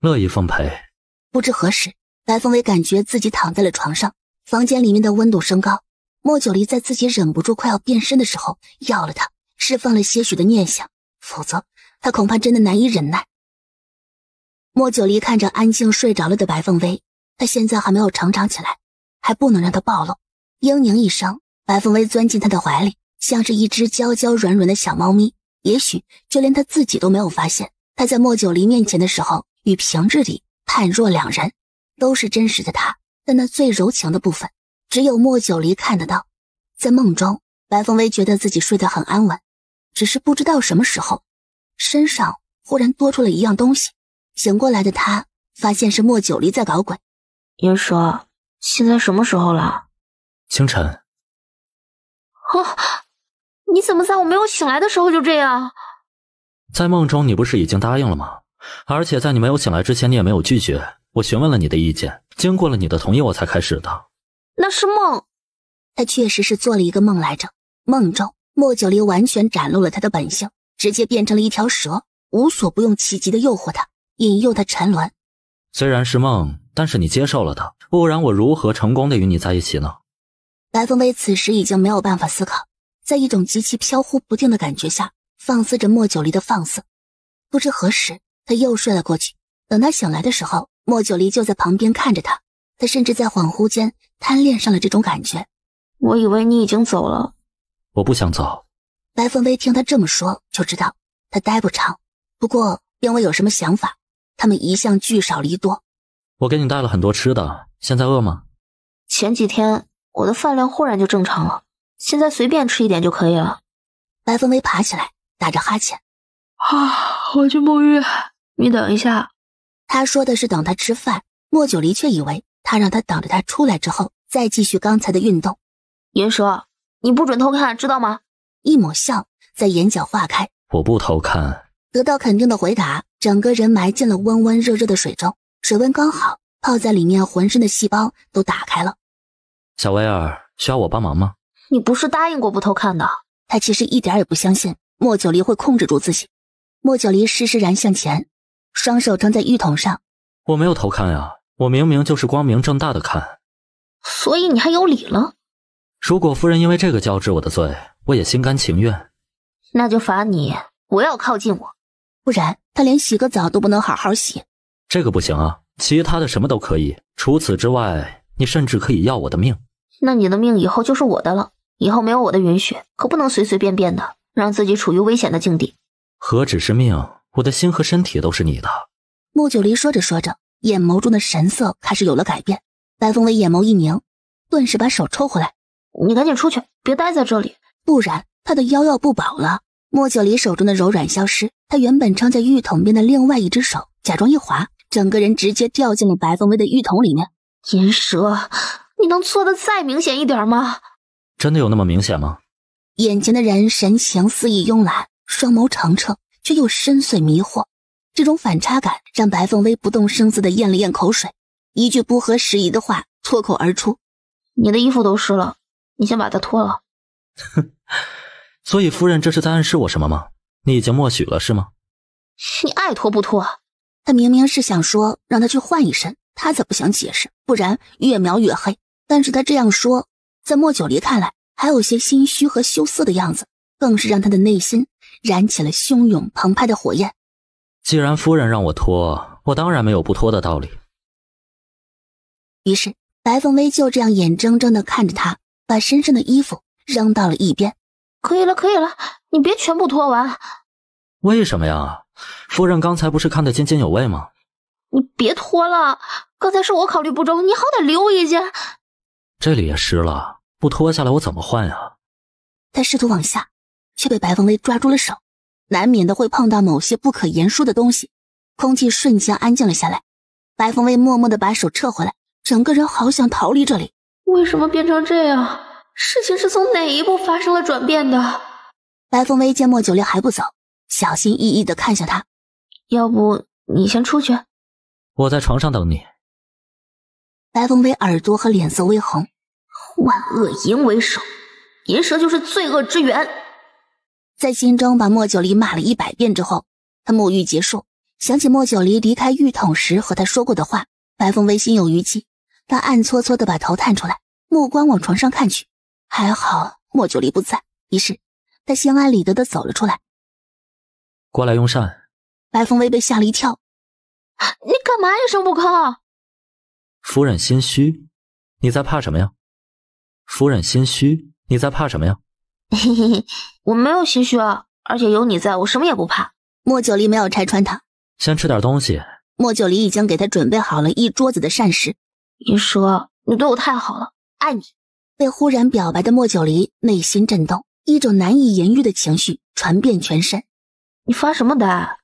乐意奉陪。不知何时，白凤薇感觉自己躺在了床上，房间里面的温度升高。莫九离在自己忍不住快要变身的时候，要了他，释放了些许的念想，否则他恐怕真的难以忍耐。莫九离看着安静睡着了的白凤薇，他现在还没有成长起来，还不能让他暴露。嘤咛一声，白凤薇钻进他的怀里，像是一只娇娇软软的小猫咪。也许就连他自己都没有发现，他在莫九离面前的时候，与平日里。判若两人，都是真实的他，但那最柔情的部分，只有莫九离看得到。在梦中，白凤微觉得自己睡得很安稳，只是不知道什么时候，身上忽然多出了一样东西。醒过来的他，发现是莫九离在搞鬼。云蛇，现在什么时候了？清晨。啊！你怎么在我没有醒来的时候就这样？在梦中，你不是已经答应了吗？而且在你没有醒来之前，你也没有拒绝我询问了你的意见，经过了你的同意，我才开始的。那是梦，他确实是做了一个梦来着。梦中，莫九黎完全展露了他的本性，直接变成了一条蛇，无所不用其极的诱惑他，引诱他沉沦。虽然是梦，但是你接受了他，不然我如何成功的与你在一起呢？白凤薇此时已经没有办法思考，在一种极其飘忽不定的感觉下，放肆着莫九黎的放肆，不知何时。他又睡了过去。等他醒来的时候，莫九离就在旁边看着他。他甚至在恍惚间贪恋上了这种感觉。我以为你已经走了。我不想走。白凤飞听他这么说，就知道他待不长。不过，因为有什么想法，他们一向聚少离多。我给你带了很多吃的，现在饿吗？前几天我的饭量忽然就正常了，现在随便吃一点就可以了。白凤飞爬起来，打着哈欠，啊，我去沐浴。你等一下，他说的是等他吃饭，莫九离却以为他让他等着他出来之后再继续刚才的运动。严蛇，你不准偷看，知道吗？一抹笑在眼角化开，我不偷看。得到肯定的回答，整个人埋进了温温热热的水中，水温刚好，泡在里面，浑身的细胞都打开了。小威尔，需要我帮忙吗？你不是答应过不偷看的。他其实一点也不相信莫九离会控制住自己。莫九离施施然向前。双手撑在浴桶上，我没有偷看呀，我明明就是光明正大的看，所以你还有理了。如果夫人因为这个交治我的罪，我也心甘情愿。那就罚你不要靠近我，不然他连洗个澡都不能好好洗。这个不行啊，其他的什么都可以，除此之外，你甚至可以要我的命。那你的命以后就是我的了，以后没有我的允许，可不能随随便便的让自己处于危险的境地。何止是命。我的心和身体都是你的。莫九离说着说着，眼眸中的神色开始有了改变。白凤微眼眸一凝，顿时把手抽回来：“你赶紧出去，别待在这里，不然他的腰要不保了。”莫九离手中的柔软消失，他原本撑在浴桶边的另外一只手假装一滑，整个人直接掉进了白凤薇的浴桶里面。银蛇，你能做的再明显一点吗？真的有那么明显吗？眼前的人神情肆意慵懒，双眸澄澈，却又深邃迷惑，这种反差感让白凤薇不动声色的咽了咽口水，一句不合时宜的话脱口而出：“你的衣服都湿了，你先把它脱了。”“哼，所以夫人这是在暗示我什么吗？你已经默许了是吗？”“你爱脱不脱？”他明明是想说让他去换一身，他才不想解释，不然越描越黑。但是他这样说，在莫九离看来，还有些心虚和羞涩的样子，更是让他的内心。燃起了汹涌澎湃的火焰。既然夫人让我脱，我当然没有不脱的道理。于是白凤微就这样眼睁睁的看着他把身上的衣服扔到了一边。可以了，可以了，你别全部脱完。为什么呀？夫人刚才不是看得津津有味吗？你别脱了，刚才是我考虑不周，你好歹留一件。这里也湿了，不脱下来我怎么换呀？再试图往下。却被白凤薇抓住了手，难免的会碰到某些不可言说的东西。空气瞬间安静了下来，白凤薇默默的把手撤回来，整个人好想逃离这里。为什么变成这样？事情是从哪一步发生了转变的？白凤薇见莫九烈还不走，小心翼翼的看向他，要不你先出去，我在床上等你。白凤薇耳朵和脸色微红，万恶淫为首，银蛇就是罪恶之源。在心中把莫九黎骂了一百遍之后，他沐浴结束，想起莫九黎离开浴桶时和他说过的话，白凤微心有余悸。她暗搓搓的把头探出来，目光往床上看去，还好莫九黎不在。于是，他心安理得的走了出来，过来用膳。白凤微被吓了一跳，你干嘛呀，声不吭？夫人心虚，你在怕什么呀？夫人心虚，你在怕什么呀？嘿嘿嘿，我没有心虚，啊，而且有你在我什么也不怕。莫九黎没有拆穿他，先吃点东西。莫九黎已经给他准备好了一桌子的膳食。你说你对我太好了，爱你。被忽然表白的莫九黎内心震动，一种难以言喻的情绪传遍全身。你发什么呆？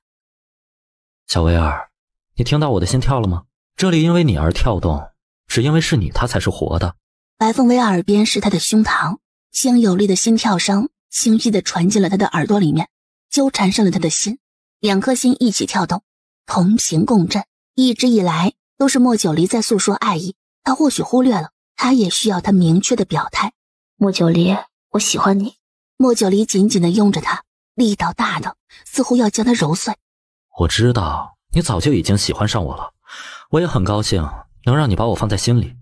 小薇儿，你听到我的心跳了吗？这里因为你而跳动，只因为是你，他才是活的。白凤薇耳边是他的胸膛。强有力的心跳声清晰地传进了他的耳朵里面，纠缠上了他的心，两颗心一起跳动，同频共振。一直以来都是莫九离在诉说爱意，他或许忽略了，他也需要他明确的表态。莫九离，我喜欢你。莫九离紧紧地拥着他，力道大的似乎要将他揉碎。我知道你早就已经喜欢上我了，我也很高兴能让你把我放在心里。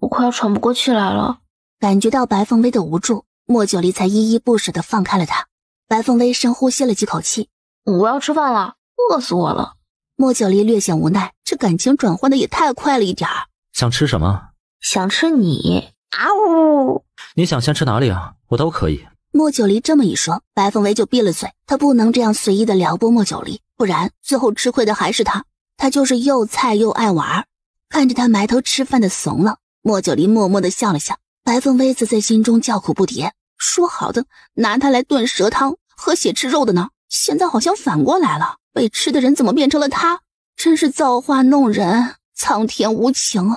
我快要喘不过气来了。感觉到白凤微的无助，莫九黎才依依不舍地放开了他。白凤微深呼吸了几口气，我要吃饭了，饿死我了。莫九黎略显无奈，这感情转换的也太快了一点儿。想吃什么？想吃你。啊呜！你想先吃哪里啊？我都可以。莫九黎这么一说，白凤微就闭了嘴。她不能这样随意的撩拨莫九黎，不然最后吃亏的还是他。他就是又菜又爱玩。看着他埋头吃饭的怂了，莫九黎默默的笑了笑。白凤薇则在心中叫苦不迭，说好的拿他来炖蛇汤、喝血吃肉的呢？现在好像反过来了，被吃的人怎么变成了他？真是造化弄人，苍天无情。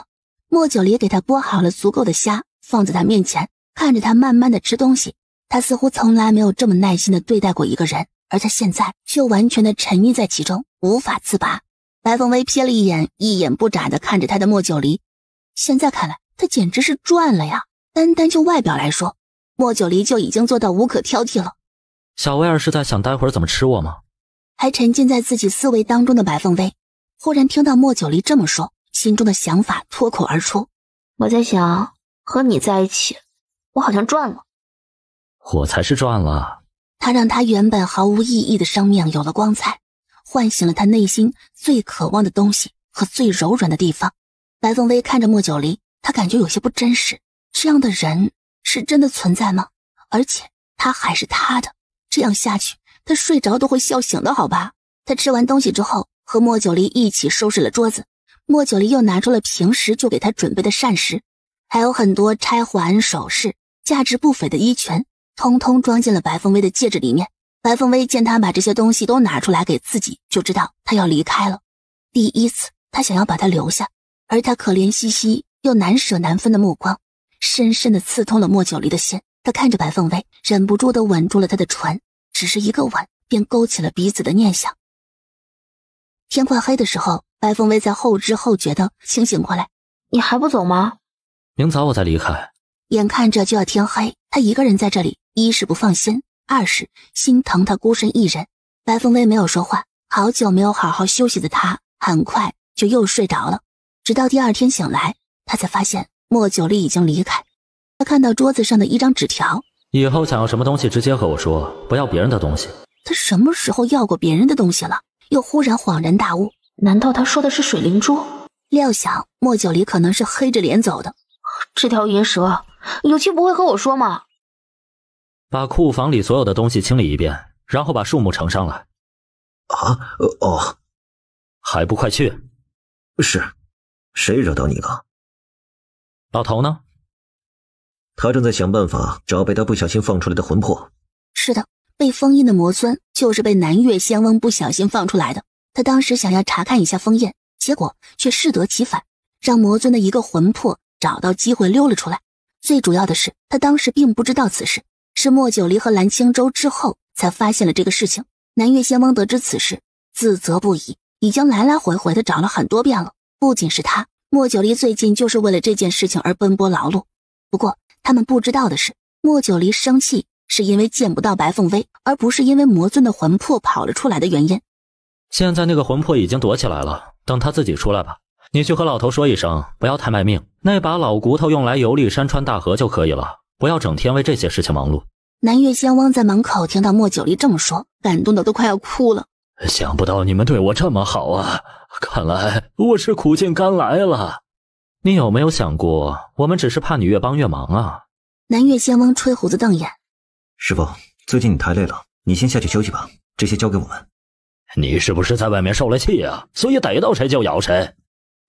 莫九黎给他剥好了足够的虾，放在他面前，看着他慢慢的吃东西。他似乎从来没有这么耐心的对待过一个人，而他现在却完全的沉溺在其中，无法自拔。白凤薇瞥了一眼，一眼不眨的看着他的莫九黎，现在看来，他简直是赚了呀！单单就外表来说，莫九黎就已经做到无可挑剔了。小威尔是在想待会儿怎么吃我吗？还沉浸在自己思维当中的白凤薇，忽然听到莫九黎这么说，心中的想法脱口而出：“我在想和你在一起，我好像赚了。”我才是赚了。他让他原本毫无意义的生命有了光彩，唤醒了他内心最渴望的东西和最柔软的地方。白凤薇看着莫九黎，他感觉有些不真实。这样的人是真的存在吗？而且他还是他的，这样下去，他睡着都会笑醒的，好吧？他吃完东西之后，和莫九黎一起收拾了桌子。莫九黎又拿出了平时就给他准备的膳食，还有很多钗环首饰、价值不菲的衣裙，通通装进了白凤薇的戒指里面。白凤薇见他把这些东西都拿出来给自己，就知道他要离开了。第一次，他想要把他留下，而他可怜兮兮又难舍难分的目光。深深的刺痛了莫九黎的心，他看着白凤薇，忍不住的吻住了她的唇，只是一个吻，便勾起了彼此的念想。天快黑的时候，白凤薇在后知后觉的清醒过来：“你还不走吗？”“明早我再离开。”眼看着就要天黑，他一个人在这里，一是不放心，二是心疼他孤身一人。白凤薇没有说话，好久没有好好休息的他，很快就又睡着了。直到第二天醒来，他才发现。莫九离已经离开，他看到桌子上的一张纸条。以后想要什么东西，直接和我说，不要别人的东西。他什么时候要过别人的东西了？又忽然恍然大悟，难道他说的是水灵珠？料想莫九离可能是黑着脸走的。这条银蛇有气不会和我说吗？把库房里所有的东西清理一遍，然后把数目呈上来。啊，哦，还不快去？是，谁惹到你了？老头呢？他正在想办法找被他不小心放出来的魂魄。是的，被封印的魔尊就是被南岳仙翁不小心放出来的。他当时想要查看一下封印，结果却适得其反，让魔尊的一个魂魄找到机会溜了出来。最主要的是，他当时并不知道此事，是莫九黎和蓝青舟之后才发现了这个事情。南岳仙翁得知此事，自责不已，已经来来回回的找了很多遍了。不仅是他。莫九离最近就是为了这件事情而奔波劳碌，不过他们不知道的是，莫九离生气是因为见不到白凤威，而不是因为魔尊的魂魄跑了出来的原因。现在那个魂魄已经躲起来了，等他自己出来吧。你去和老头说一声，不要太卖命，那把老骨头用来游历山川大河就可以了，不要整天为这些事情忙碌。南岳仙翁在门口听到莫九离这么说，感动的都快要哭了。想不到你们对我这么好啊！看来我是苦尽甘来了。你有没有想过，我们只是怕你越帮越忙啊？南岳仙翁吹胡子瞪眼：“师傅，最近你太累了，你先下去休息吧，这些交给我们。”你是不是在外面受了气啊？所以逮到谁就咬谁？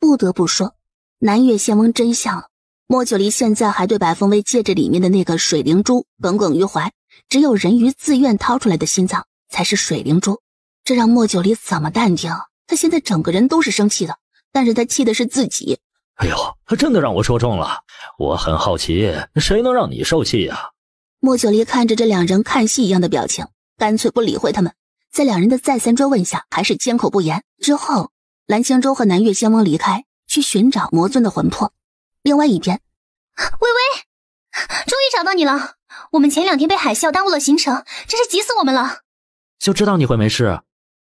不得不说，南岳仙翁真像。莫九黎现在还对白凤薇戒指里面的那个水灵珠耿耿于怀，只有人鱼自愿掏出来的心脏才是水灵珠，这让莫九黎怎么淡定？他现在整个人都是生气的，但是他气的是自己。哎呦，他真的让我说中了。我很好奇，谁能让你受气呀？莫九黎看着这两人看戏一样的表情，干脆不理会他们。在两人的再三追问下，还是缄口不言。之后，蓝星洲和南岳仙翁离开，去寻找魔尊的魂魄。另外一边，微微，终于找到你了。我们前两天被海啸耽误了行程，真是急死我们了。就知道你会没事，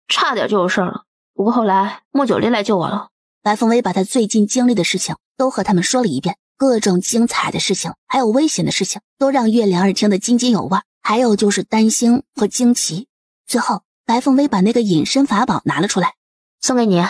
差点就有事了。不过后来，莫九黎来救我了。白凤薇把他最近经历的事情都和他们说了一遍，各种精彩的事情，还有危险的事情，都让月灵儿听得津津有味。还有就是担心和惊奇。最后，白凤薇把那个隐身法宝拿了出来，送给你，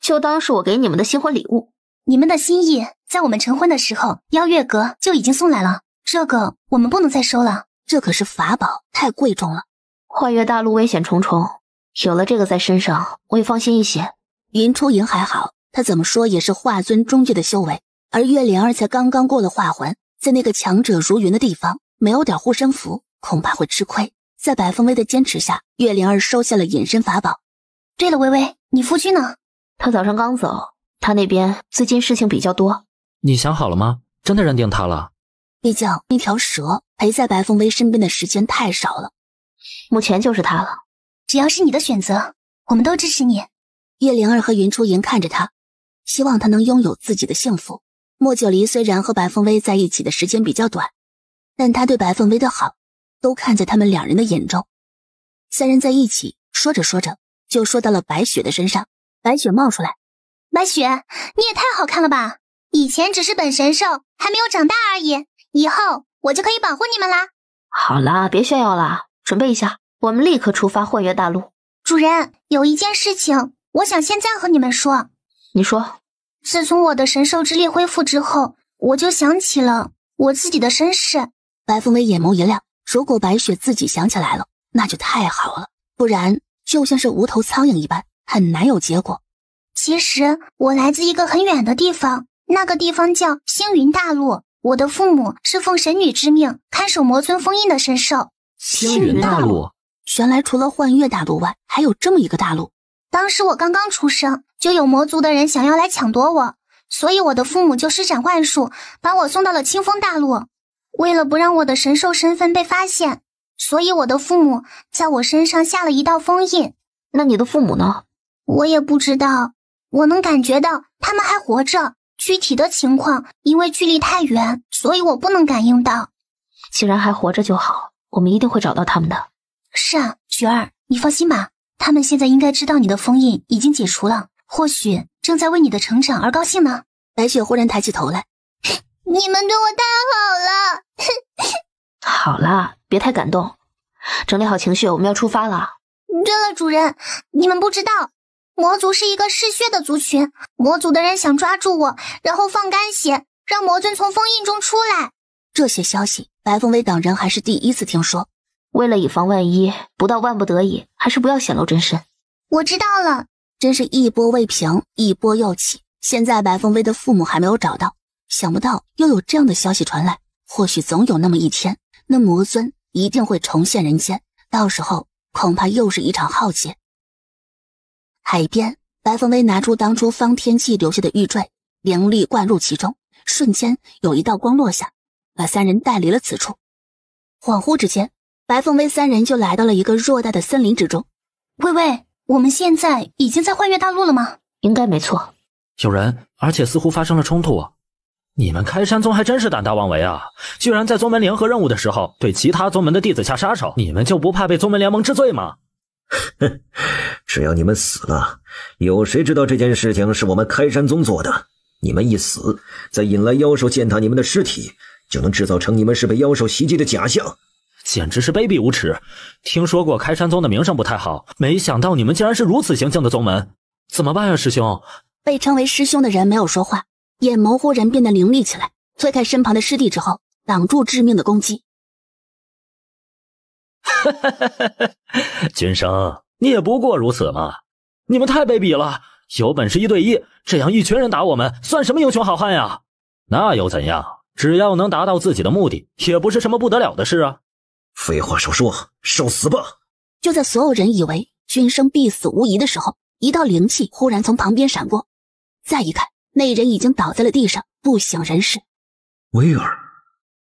就当是我给你们的新婚礼物。你们的心意，在我们成婚的时候，邀月阁就已经送来了。这个我们不能再收了，这可是法宝，太贵重了。幻月大陆危险重重。有了这个在身上，我也放心一些。云初莹还好，她怎么说也是化尊中阶的修为，而月莲儿才刚刚过了化魂，在那个强者如云的地方，没有点护身符，恐怕会吃亏。在白凤薇的坚持下，月莲儿收下了隐身法宝。对了，微微，你夫君呢？他早上刚走，他那边最近事情比较多。你想好了吗？真的认定他了？毕竟那条蛇陪在白凤薇身边的时间太少了，目前就是他了。只要是你的选择，我们都支持你。叶灵儿和云初莹看着他，希望他能拥有自己的幸福。莫九黎虽然和白凤薇在一起的时间比较短，但他对白凤薇的好，都看在他们两人的眼中。三人在一起说着说着，就说到了白雪的身上。白雪冒出来：“白雪，你也太好看了吧！以前只是本神兽还没有长大而已，以后我就可以保护你们啦！”好啦，别炫耀了，准备一下。我们立刻出发，幻月大陆。主人，有一件事情，我想现在和你们说。你说。自从我的神兽之力恢复之后，我就想起了我自己的身世。白凤薇眼眸一亮，如果白雪自己想起来了，那就太好了。不然就像是无头苍蝇一般，很难有结果。其实我来自一个很远的地方，那个地方叫星云大陆。我的父母是奉神女之命，看守魔尊封印的神兽。星云大陆。原来除了幻月大陆外，还有这么一个大陆。当时我刚刚出生，就有魔族的人想要来抢夺我，所以我的父母就施展幻术，把我送到了清风大陆。为了不让我的神兽身份被发现，所以我的父母在我身上下了一道封印。那你的父母呢？我也不知道，我能感觉到他们还活着。具体的情况，因为距离太远，所以我不能感应到。既然还活着就好，我们一定会找到他们的。是啊，雪儿，你放心吧，他们现在应该知道你的封印已经解除了，或许正在为你的成长而高兴呢。白雪忽然抬起头来，你们对我太好了。好了，别太感动，整理好情绪，我们要出发了。对了，主人，你们不知道，魔族是一个嗜血的族群，魔族的人想抓住我，然后放干血，让魔尊从封印中出来。这些消息，白凤威等人还是第一次听说。为了以防万一，不到万不得已，还是不要显露真身。我知道了，真是一波未平，一波又起。现在白凤薇的父母还没有找到，想不到又有这样的消息传来。或许总有那么一天，那魔尊一定会重现人间，到时候恐怕又是一场浩劫。海边，白凤薇拿出当初方天弃留下的玉坠，灵力灌入其中，瞬间有一道光落下，把三人带离了此处。恍惚之间。白凤威三人就来到了一个偌大的森林之中。喂喂，我们现在已经在幻月大陆了吗？应该没错。有人，而且似乎发生了冲突。你们开山宗还真是胆大妄为啊！居然在宗门联合任务的时候对其他宗门的弟子下杀手，你们就不怕被宗门联盟治罪吗？哼，只要你们死了，有谁知道这件事情是我们开山宗做的？你们一死，再引来妖兽践踏你们的尸体，就能制造成你们是被妖兽袭击的假象。简直是卑鄙无耻！听说过开山宗的名声不太好，没想到你们竟然是如此行径的宗门，怎么办呀，师兄？被称为师兄的人没有说话，眼眸忽然变得凌厉起来，推开身旁的师弟之后，挡住致命的攻击。哈哈哈哈哈！君生，你也不过如此嘛！你们太卑鄙了！有本事一对一，这样一群人打我们，算什么英雄好汉呀？那又怎样？只要能达到自己的目的，也不是什么不得了的事啊！废话少说，受死吧！就在所有人以为君生必死无疑的时候，一道灵气忽然从旁边闪过，再一看，那人已经倒在了地上，不省人事。威尔，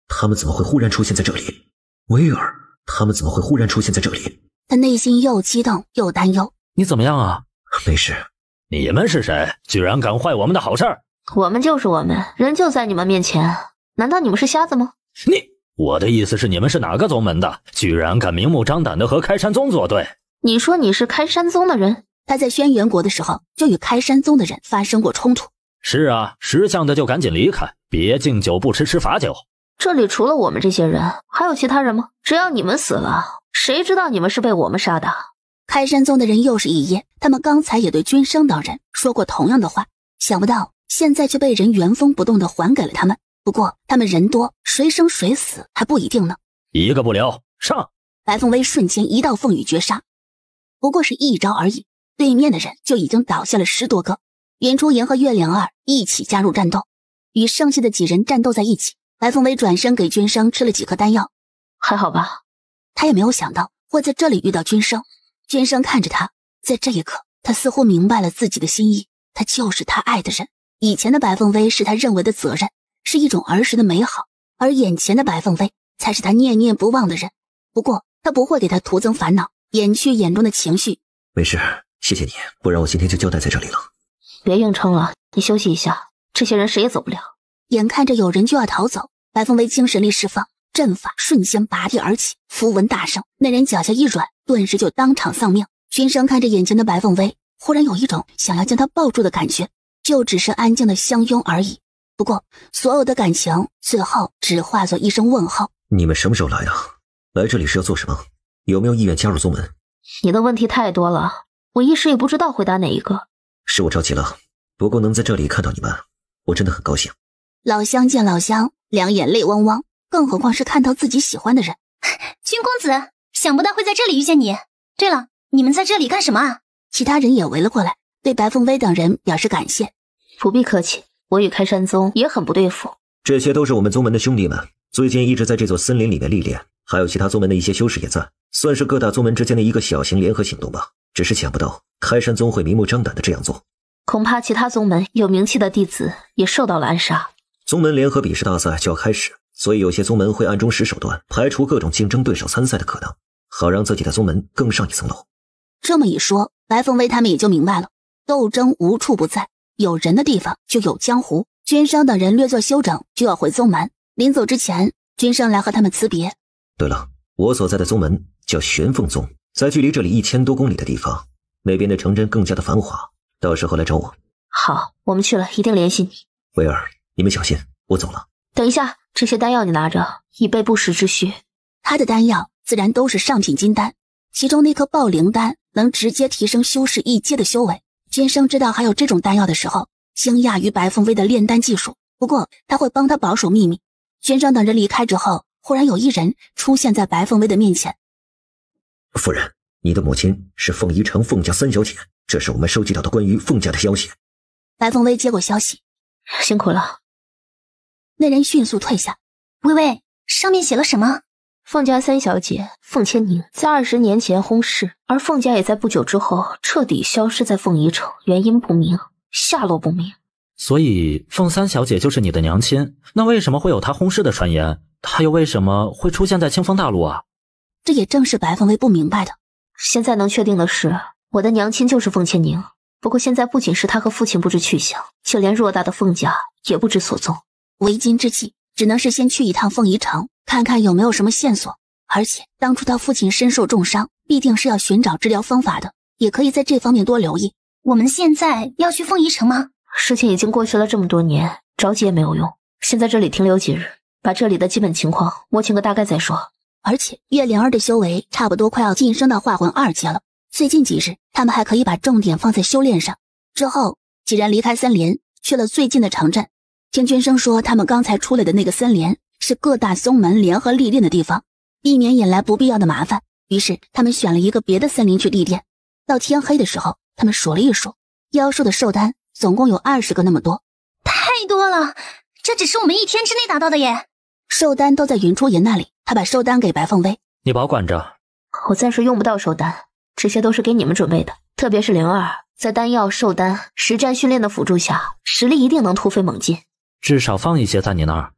他们怎么会忽然出现在这里？威尔，他们怎么会忽然出现在这里？他内心又激动又担忧。你怎么样啊？没事。你们是谁？居然敢坏我们的好事儿！我们就是我们，人就在你们面前，难道你们是瞎子吗？你。我的意思是，你们是哪个宗门的？居然敢明目张胆的和开山宗作对？你说你是开山宗的人，他在轩辕国的时候就与开山宗的人发生过冲突。是啊，识相的就赶紧离开，别敬酒不吃吃罚酒。这里除了我们这些人，还有其他人吗？只要你们死了，谁知道你们是被我们杀的？开山宗的人又是一噎，他们刚才也对君生等人说过同样的话，想不到现在却被人原封不动的还给了他们。不过他们人多，谁生谁死还不一定呢。一个不留，上！白凤威瞬间一道凤羽绝杀，不过是一招而已，对面的人就已经倒下了十多个。云初言和月灵儿一起加入战斗，与剩下的几人战斗在一起。白凤威转身给君生吃了几颗丹药，还好吧？他也没有想到会在这里遇到君生。君生看着他，在这一刻，他似乎明白了自己的心意，他就是他爱的人。以前的白凤威是他认为的责任。是一种儿时的美好，而眼前的白凤飞才是他念念不忘的人。不过他不会给他徒增烦恼，掩去眼中的情绪。没事，谢谢你，不然我今天就交代在这里了。别硬撑了，你休息一下。这些人谁也走不了。眼看着有人就要逃走，白凤飞精神力释放，阵法瞬间拔地而起，符文大圣那人脚下一软，顿时就当场丧命。君生看着眼前的白凤飞，忽然有一种想要将他抱住的感觉，就只是安静的相拥而已。不过，所有的感情最后只化作一声问号。你们什么时候来啊？来这里是要做什么？有没有意愿加入宗门？你的问题太多了，我一时也不知道回答哪一个。是我着急了，不过能在这里看到你们，我真的很高兴。老乡见老乡，两眼泪汪汪。更何况是看到自己喜欢的人，君公子，想不到会在这里遇见你。对了，你们在这里干什么？啊？其他人也围了过来，对白凤薇等人表示感谢。不必客气。我与开山宗也很不对付。这些都是我们宗门的兄弟们，最近一直在这座森林里面历练，还有其他宗门的一些修士也在，算是各大宗门之间的一个小型联合行动吧。只是想不到开山宗会明目张胆的这样做，恐怕其他宗门有名气的弟子也受到了暗杀。宗门联合比试大赛就要开始，所以有些宗门会暗中使手段，排除各种竞争对手参赛的可能，好让自己的宗门更上一层楼。这么一说，白凤威他们也就明白了，斗争无处不在。有人的地方就有江湖。君商等人略作休整，就要回宗门。临走之前，君商来和他们辞别。对了，我所在的宗门叫玄凤宗，在距离这里一千多公里的地方。那边的城镇更加的繁华。到时候来找我。好，我们去了一定联系你。薇儿，你们小心，我走了。等一下，这些丹药你拿着，以备不时之需。他的丹药自然都是上品金丹，其中那颗爆灵丹能直接提升修士一阶的修为。君生知道还有这种丹药的时候，惊讶于白凤威的炼丹技术。不过他会帮他保守秘密。玄生等人离开之后，忽然有一人出现在白凤威的面前。夫人，你的母亲是凤仪城凤家三小姐，这是我们收集到的关于凤家的消息。白凤威接过消息，辛苦了。那人迅速退下。微微，上面写了什么？凤家三小姐凤千凝在二十年前轰逝，而凤家也在不久之后彻底消失在凤仪城，原因不明，下落不明。所以，凤三小姐就是你的娘亲？那为什么会有她轰逝的传言？她又为什么会出现在清风大陆啊？这也正是白凤薇不明白的。现在能确定的是，我的娘亲就是凤千凝。不过，现在不仅是她和父亲不知去向，就连偌大的凤家也不知所踪。为今之计。只能是先去一趟凤仪城，看看有没有什么线索。而且当初他父亲身受重伤，必定是要寻找治疗方法的，也可以在这方面多留意。我们现在要去凤仪城吗？事情已经过去了这么多年，着急也没有用。先在这里停留几日，把这里的基本情况摸清个大概再说。而且月灵儿的修为差不多快要晋升到化魂二阶了，最近几日他们还可以把重点放在修炼上。之后，几人离开森林，去了最近的城镇。听君生说，他们刚才出来的那个森林是各大宗门联合历练的地方，避免引来不必要的麻烦。于是他们选了一个别的森林去历练。到天黑的时候，他们数了一数，妖兽的兽丹总共有二十个，那么多，太多了。这只是我们一天之内达到的耶。兽丹都在云珠岩那里，他把兽丹给白凤薇，你保管着。我暂时用不到兽丹，这些都是给你们准备的。特别是灵儿，在丹药、兽丹、实战训练的辅助下，实力一定能突飞猛进。至少放一些在你那儿，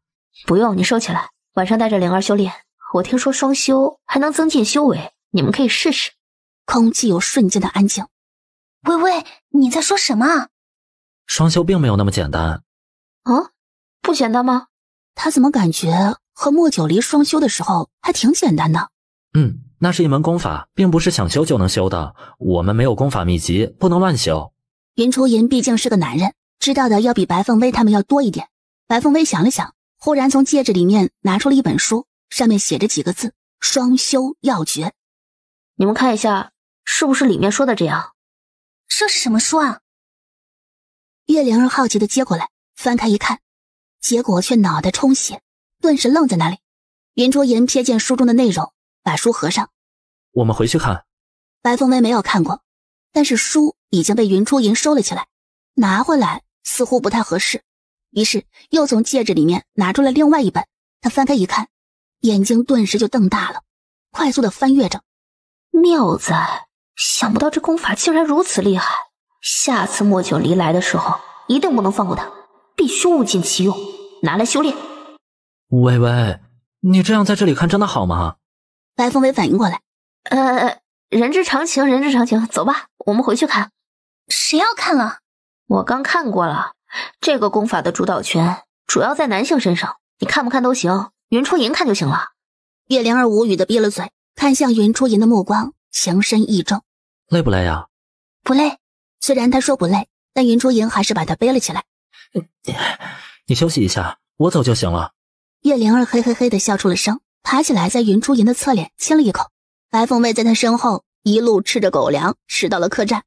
不用你收起来。晚上带着灵儿修炼，我听说双修还能增进修为，你们可以试试。空气有瞬间的安静。微微，你在说什么？双修并没有那么简单。啊，不简单吗？他怎么感觉和莫九离双修的时候还挺简单的？嗯，那是一门功法，并不是想修就能修的。我们没有功法秘籍，不能乱修。云初吟毕竟是个男人，知道的要比白凤薇他们要多一点。白凤微想了想，忽然从戒指里面拿出了一本书，上面写着几个字：“双修要诀。”你们看一下，是不是里面说的这样？这是什么书啊？叶灵儿好奇的接过来，翻开一看，结果却脑袋充血，顿时愣在那里。云初银瞥见书中的内容，把书合上。我们回去看。白凤微没有看过，但是书已经被云初银收了起来，拿回来似乎不太合适。于是又从戒指里面拿出了另外一本，他翻开一看，眼睛顿时就瞪大了，快速的翻阅着。妙哉！想不到这功法竟然如此厉害，下次莫九离来的时候一定不能放过他，必须物尽其用，拿来修炼。微微，你这样在这里看真的好吗？白风没反应过来，呃，人之常情，人之常情，走吧，我们回去看。谁要看了？我刚看过了。这个功法的主导权主要在男性身上，你看不看都行，云初莹看就行了。叶灵儿无语的闭了嘴，看向云初莹的目光情深意重。累不累呀？不累。虽然她说不累，但云初莹还是把她背了起来。你休息一下，我走就行了。叶灵儿嘿嘿嘿的笑出了声，爬起来在云初莹的侧脸亲了一口。白凤妹在她身后一路吃着狗粮，吃到了客栈。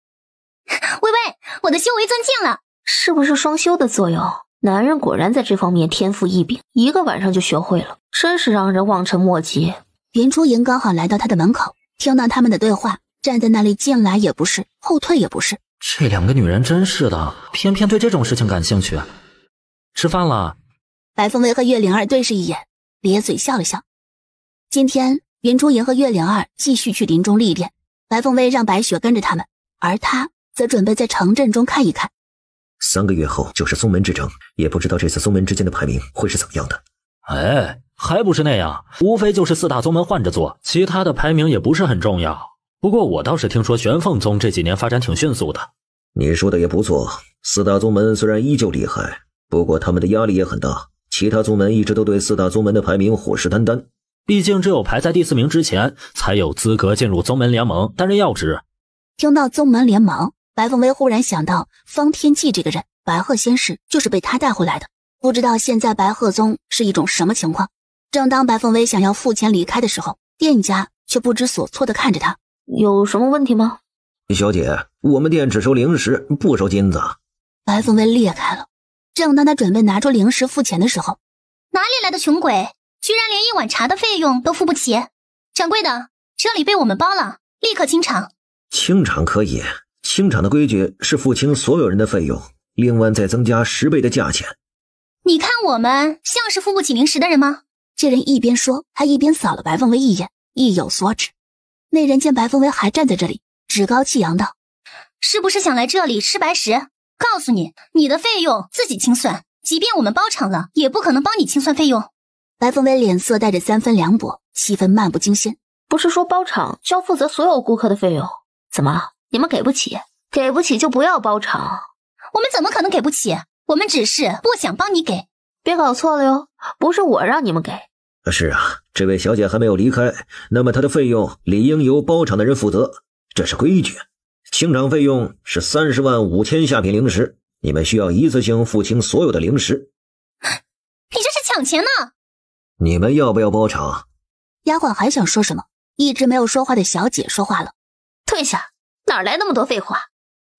微微，我的修为尊进了。是不是双修的作用？男人果然在这方面天赋异禀，一个晚上就学会了，真是让人望尘莫及。云初莹刚好来到他的门口，听到他们的对话，站在那里进来也不是，后退也不是。这两个女人真是的，偏偏对这种事情感兴趣。吃饭了。白凤薇和月灵儿对视一眼，咧嘴笑了笑。今天，云初莹和月灵儿继续去林中历练，白凤薇让白雪跟着他们，而她则准备在城镇中看一看。三个月后就是宗门之争，也不知道这次宗门之间的排名会是怎么样的。哎，还不是那样，无非就是四大宗门换着做，其他的排名也不是很重要。不过我倒是听说玄凤宗这几年发展挺迅速的。你说的也不错，四大宗门虽然依旧厉害，不过他们的压力也很大。其他宗门一直都对四大宗门的排名虎视眈眈，毕竟只有排在第四名之前，才有资格进入宗门联盟担任要职。听到宗门联盟。白凤薇忽然想到方天忌这个人，白鹤仙师就是被他带回来的。不知道现在白鹤宗是一种什么情况。正当白凤薇想要付钱离开的时候，店家却不知所措地看着他。有什么问题吗，小姐？我们店只收零食，不收金子。白凤薇裂开了。正当他准备拿出零食付钱的时候，哪里来的穷鬼，居然连一碗茶的费用都付不起？掌柜的，这里被我们包了，立刻清场。清场可以。清场的规矩是付清所有人的费用，另外再增加十倍的价钱。你看我们像是付不起零食的人吗？这人一边说，还一边扫了白凤威一眼，意有所指。那人见白凤威还站在这里，趾高气扬道：“是不是想来这里吃白食？告诉你，你的费用自己清算，即便我们包场了，也不可能帮你清算费用。”白凤威脸色带着三分凉薄，七分漫不经心。不是说包场就要负责所有顾客的费用？怎么？你们给不起，给不起就不要包场。我们怎么可能给不起？我们只是不想帮你给。别搞错了哟，不是我让你们给。是啊，这位小姐还没有离开，那么她的费用理应由包场的人负责，这是规矩。清场费用是三十万五千下品零食，你们需要一次性付清所有的零食。你这是抢钱呢！你们要不要包场？丫鬟还想说什么，一直没有说话的小姐说话了：“退下。”哪来那么多废话？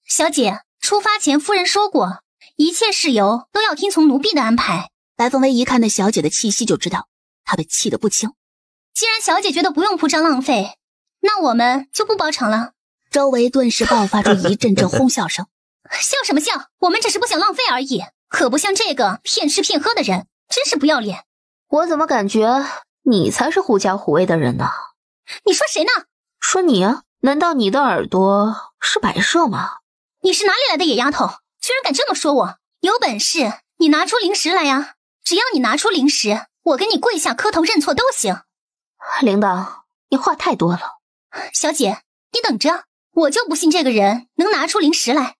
小姐出发前，夫人说过，一切事由都要听从奴婢的安排。白凤薇一看那小姐的气息，就知道她被气得不轻。既然小姐觉得不用铺张浪费，那我们就不包场了。周围顿时爆发出一阵阵哄笑声。笑什么笑？我们只是不想浪费而已，可不像这个骗吃骗喝的人，真是不要脸。我怎么感觉你才是狐假虎威的人呢？你说谁呢？说你啊。难道你的耳朵是摆设吗？你是哪里来的野丫头，居然敢这么说我？有本事你拿出灵石来呀！只要你拿出灵石，我给你跪下磕头认错都行。领导，你话太多了。小姐，你等着，我就不信这个人能拿出灵石来。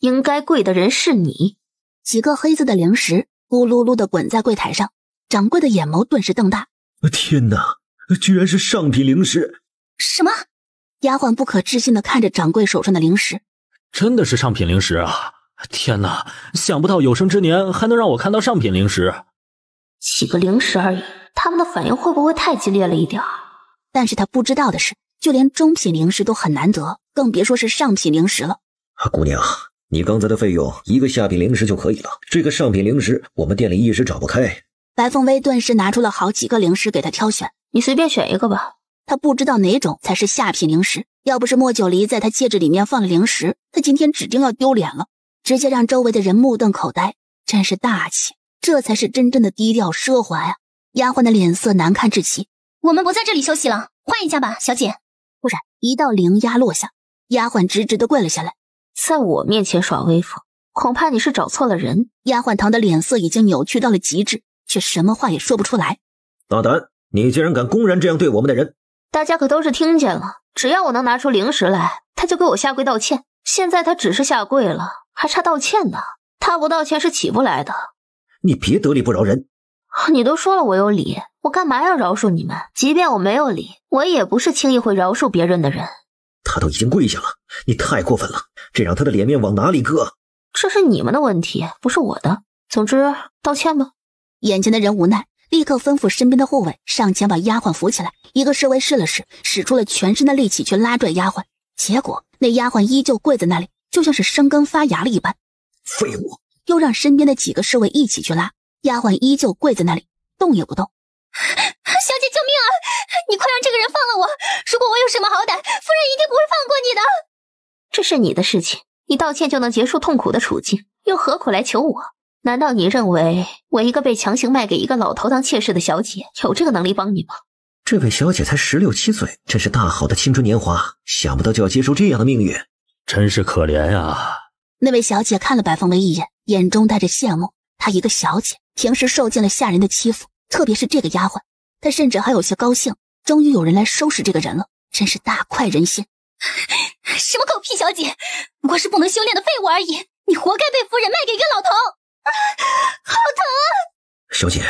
应该跪的人是你。几个黑色的灵石咕噜噜的滚在柜台上，掌柜的眼眸顿时瞪大。天哪，居然是上品灵石！什么？丫鬟不可置信的看着掌柜手上的零食，真的是上品零食啊！天哪，想不到有生之年还能让我看到上品零食。几个零食而已，他们的反应会不会太激烈了一点？但是他不知道的是，就连中品零食都很难得，更别说是上品零食了。姑娘，你刚才的费用一个下品零食就可以了，这个上品零食我们店里一时找不开。白凤薇顿时拿出了好几个零食给他挑选，你随便选一个吧。他不知道哪种才是下品零食，要不是莫九黎在他戒指里面放了零食，他今天指定要丢脸了，直接让周围的人目瞪口呆，真是大气，这才是真正的低调奢华啊！丫鬟的脸色难看至极，我们不在这里休息了，换一家吧，小姐。忽然一道灵压落下，丫鬟直直的跪了下来，在我面前耍威风，恐怕你是找错了人。丫鬟堂的脸色已经扭曲到了极致，却什么话也说不出来。大胆，你竟然敢公然这样对我们的人！大家可都是听见了，只要我能拿出灵石来，他就给我下跪道歉。现在他只是下跪了，还差道歉呢。他不道歉是起不来的。你别得理不饶人。你都说了我有理，我干嘛要饶恕你们？即便我没有理，我也不是轻易会饶恕别人的人。他都已经跪下了，你太过分了，这让他的脸面往哪里搁？这是你们的问题，不是我的。总之，道歉吧。眼前的人无奈。立刻吩咐身边的护卫上前把丫鬟扶起来。一个侍卫试了试，使出了全身的力气去拉拽丫鬟，结果那丫鬟依旧跪在那里，就像是生根发芽了一般。废物！又让身边的几个侍卫一起去拉，丫鬟依旧跪在那里，动也不动。小姐，救命啊！你快让这个人放了我！如果我有什么好歹，夫人一定不会放过你的。这是你的事情，你道歉就能结束痛苦的处境，又何苦来求我？难道你认为我一个被强行卖给一个老头当妾室的小姐有这个能力帮你吗？这位小姐才十六七岁，真是大好的青春年华，想不到就要接受这样的命运，真是可怜啊！那位小姐看了白凤梅一眼，眼中带着羡慕。她一个小姐，平时受尽了下人的欺负，特别是这个丫鬟，她甚至还有些高兴，终于有人来收拾这个人了，真是大快人心！什么狗屁小姐，不过是不能修炼的废物而已，你活该被夫人卖给一个老头。啊，好疼！小姐，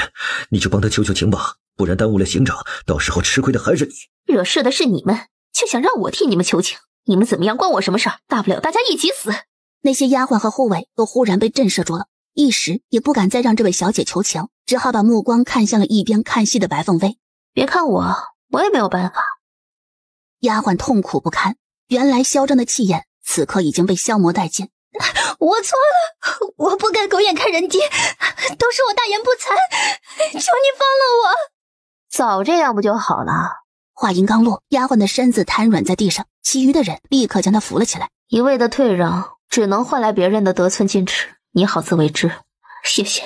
你就帮他求求情吧，不然耽误了刑程，到时候吃亏的还是你。惹事的是你们，却想让我替你们求情，你们怎么样关我什么事儿？大不了大家一起死。那些丫鬟和护卫都忽然被震慑住了，一时也不敢再让这位小姐求情，只好把目光看向了一边看戏的白凤薇。别看我，我也没有办法。丫鬟痛苦不堪，原来嚣张的气焰，此刻已经被消磨殆尽。我错了，我不该狗眼看人低，都是我大言不惭，求你放了我。早这样不就好了？话音刚落，丫鬟的身子瘫软在地上，其余的人立刻将她扶了起来。一味的退让，只能换来别人的得寸进尺。你好自为之。谢谢。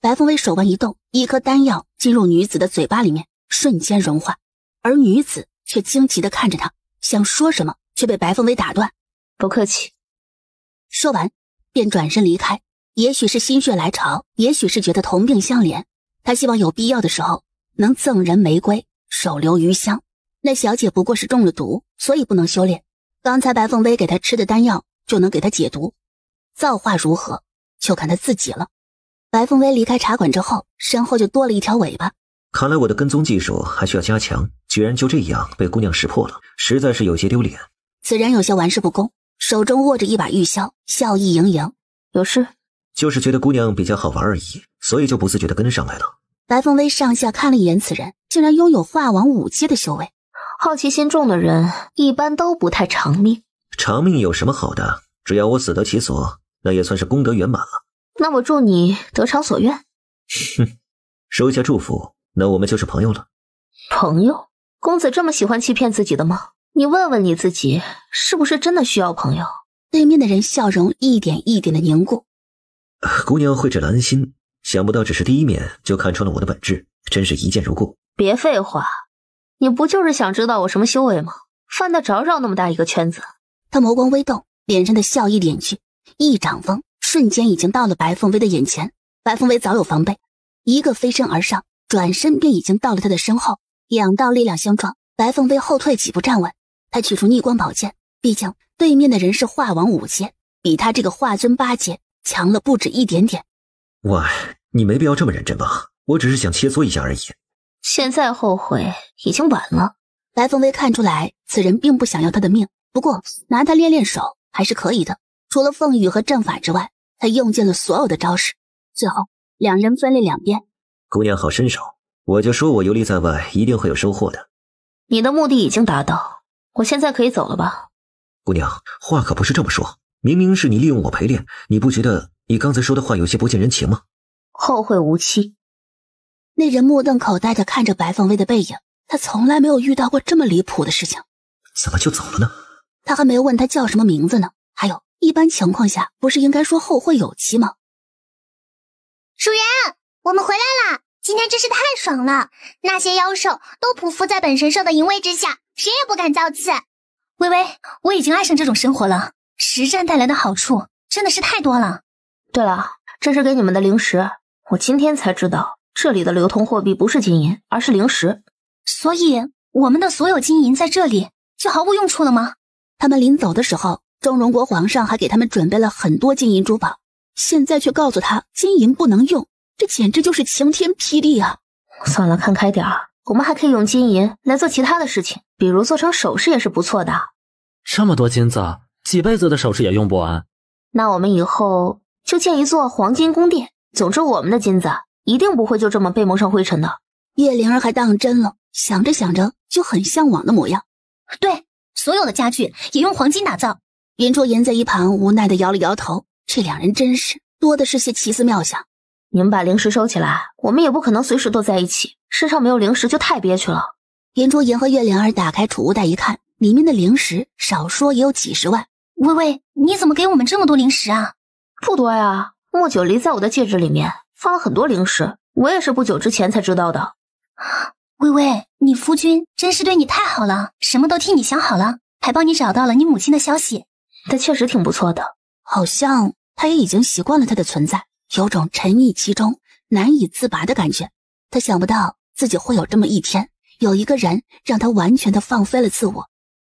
白凤薇手腕一动，一颗丹药进入女子的嘴巴里面，瞬间融化，而女子却惊奇的看着她，想说什么，却被白凤薇打断。不客气。说完，便转身离开。也许是心血来潮，也许是觉得同病相怜，他希望有必要的时候能赠人玫瑰，手留余香。那小姐不过是中了毒，所以不能修炼。刚才白凤薇给她吃的丹药就能给她解毒。造化如何，就看她自己了。白凤薇离开茶馆之后，身后就多了一条尾巴。看来我的跟踪技术还需要加强，居然就这样被姑娘识破了，实在是有些丢脸。此人有些玩世不恭。手中握着一把玉箫，笑意盈盈。有事？就是觉得姑娘比较好玩而已，所以就不自觉的跟上来了。白凤微上下看了一眼此人，竟然拥有化王五阶的修为。好奇心重的人，一般都不太长命。长命有什么好的？只要我死得其所，那也算是功德圆满了。那我祝你得偿所愿。哼，收下祝福，那我们就是朋友了。朋友？公子这么喜欢欺骗自己的吗？你问问你自己，是不是真的需要朋友？对面的人笑容一点一点的凝固。姑娘慧了，兰心，想不到只是第一面就看穿了我的本质，真是一见如故。别废话，你不就是想知道我什么修为吗？犯得着绕那么大一个圈子？他眸光微动，脸上的笑意敛去，一掌风瞬间已经到了白凤薇的眼前。白凤薇早有防备，一个飞身而上，转身便已经到了他的身后。两道力量相撞，白凤薇后退几步站稳。他取出逆光宝剑，毕竟对面的人是化王五阶，比他这个化尊八阶强了不止一点点。喂，你没必要这么认真吧？我只是想切磋一下而已。现在后悔已经晚了。白凤薇看出来，此人并不想要他的命，不过拿他练练手还是可以的。除了凤羽和阵法之外，他用尽了所有的招式。最后，两人分立两边。姑娘好身手，我就说我游历在外，一定会有收获的。你的目的已经达到。我现在可以走了吧，姑娘，话可不是这么说，明明是你利用我陪练，你不觉得你刚才说的话有些不近人情吗？后会无期。那人目瞪口呆的看着白凤薇的背影，他从来没有遇到过这么离谱的事情。怎么就走了呢？他还没有问他叫什么名字呢。还有，一般情况下不是应该说后会有期吗？主人，我们回来啦！今天真是太爽了，那些妖兽都匍匐在本神兽的淫威之下。谁也不敢造次。微微，我已经爱上这种生活了。实战带来的好处真的是太多了。对了，这是给你们的零食，我今天才知道，这里的流通货币不是金银，而是零食。所以，我们的所有金银在这里就毫无用处了吗？他们临走的时候，中荣国皇上还给他们准备了很多金银珠宝，现在却告诉他金银不能用，这简直就是晴天霹雳啊！算了，看开点儿。我们还可以用金银来做其他的事情，比如做成首饰也是不错的。这么多金子，几辈子的首饰也用不完。那我们以后就建一座黄金宫殿。总之，我们的金子一定不会就这么被蒙上灰尘的。叶灵儿还当真了，想着想着就很向往的模样。对，所有的家具也用黄金打造。云卓言在一旁无奈的摇了摇头，这两人真是多的是些奇思妙想。你们把零食收起来，我们也不可能随时都在一起。身上没有零食就太憋屈了。颜卓言和月灵儿打开储物袋一看，里面的零食少说也有几十万。微微，你怎么给我们这么多零食啊？不多呀，莫九离在我的戒指里面放了很多零食，我也是不久之前才知道的。微微，你夫君真是对你太好了，什么都替你想好了，还帮你找到了你母亲的消息。他确实挺不错的，好像他也已经习惯了他的存在，有种沉溺其中难以自拔的感觉。他想不到。自己会有这么一天，有一个人让他完全的放飞了自我。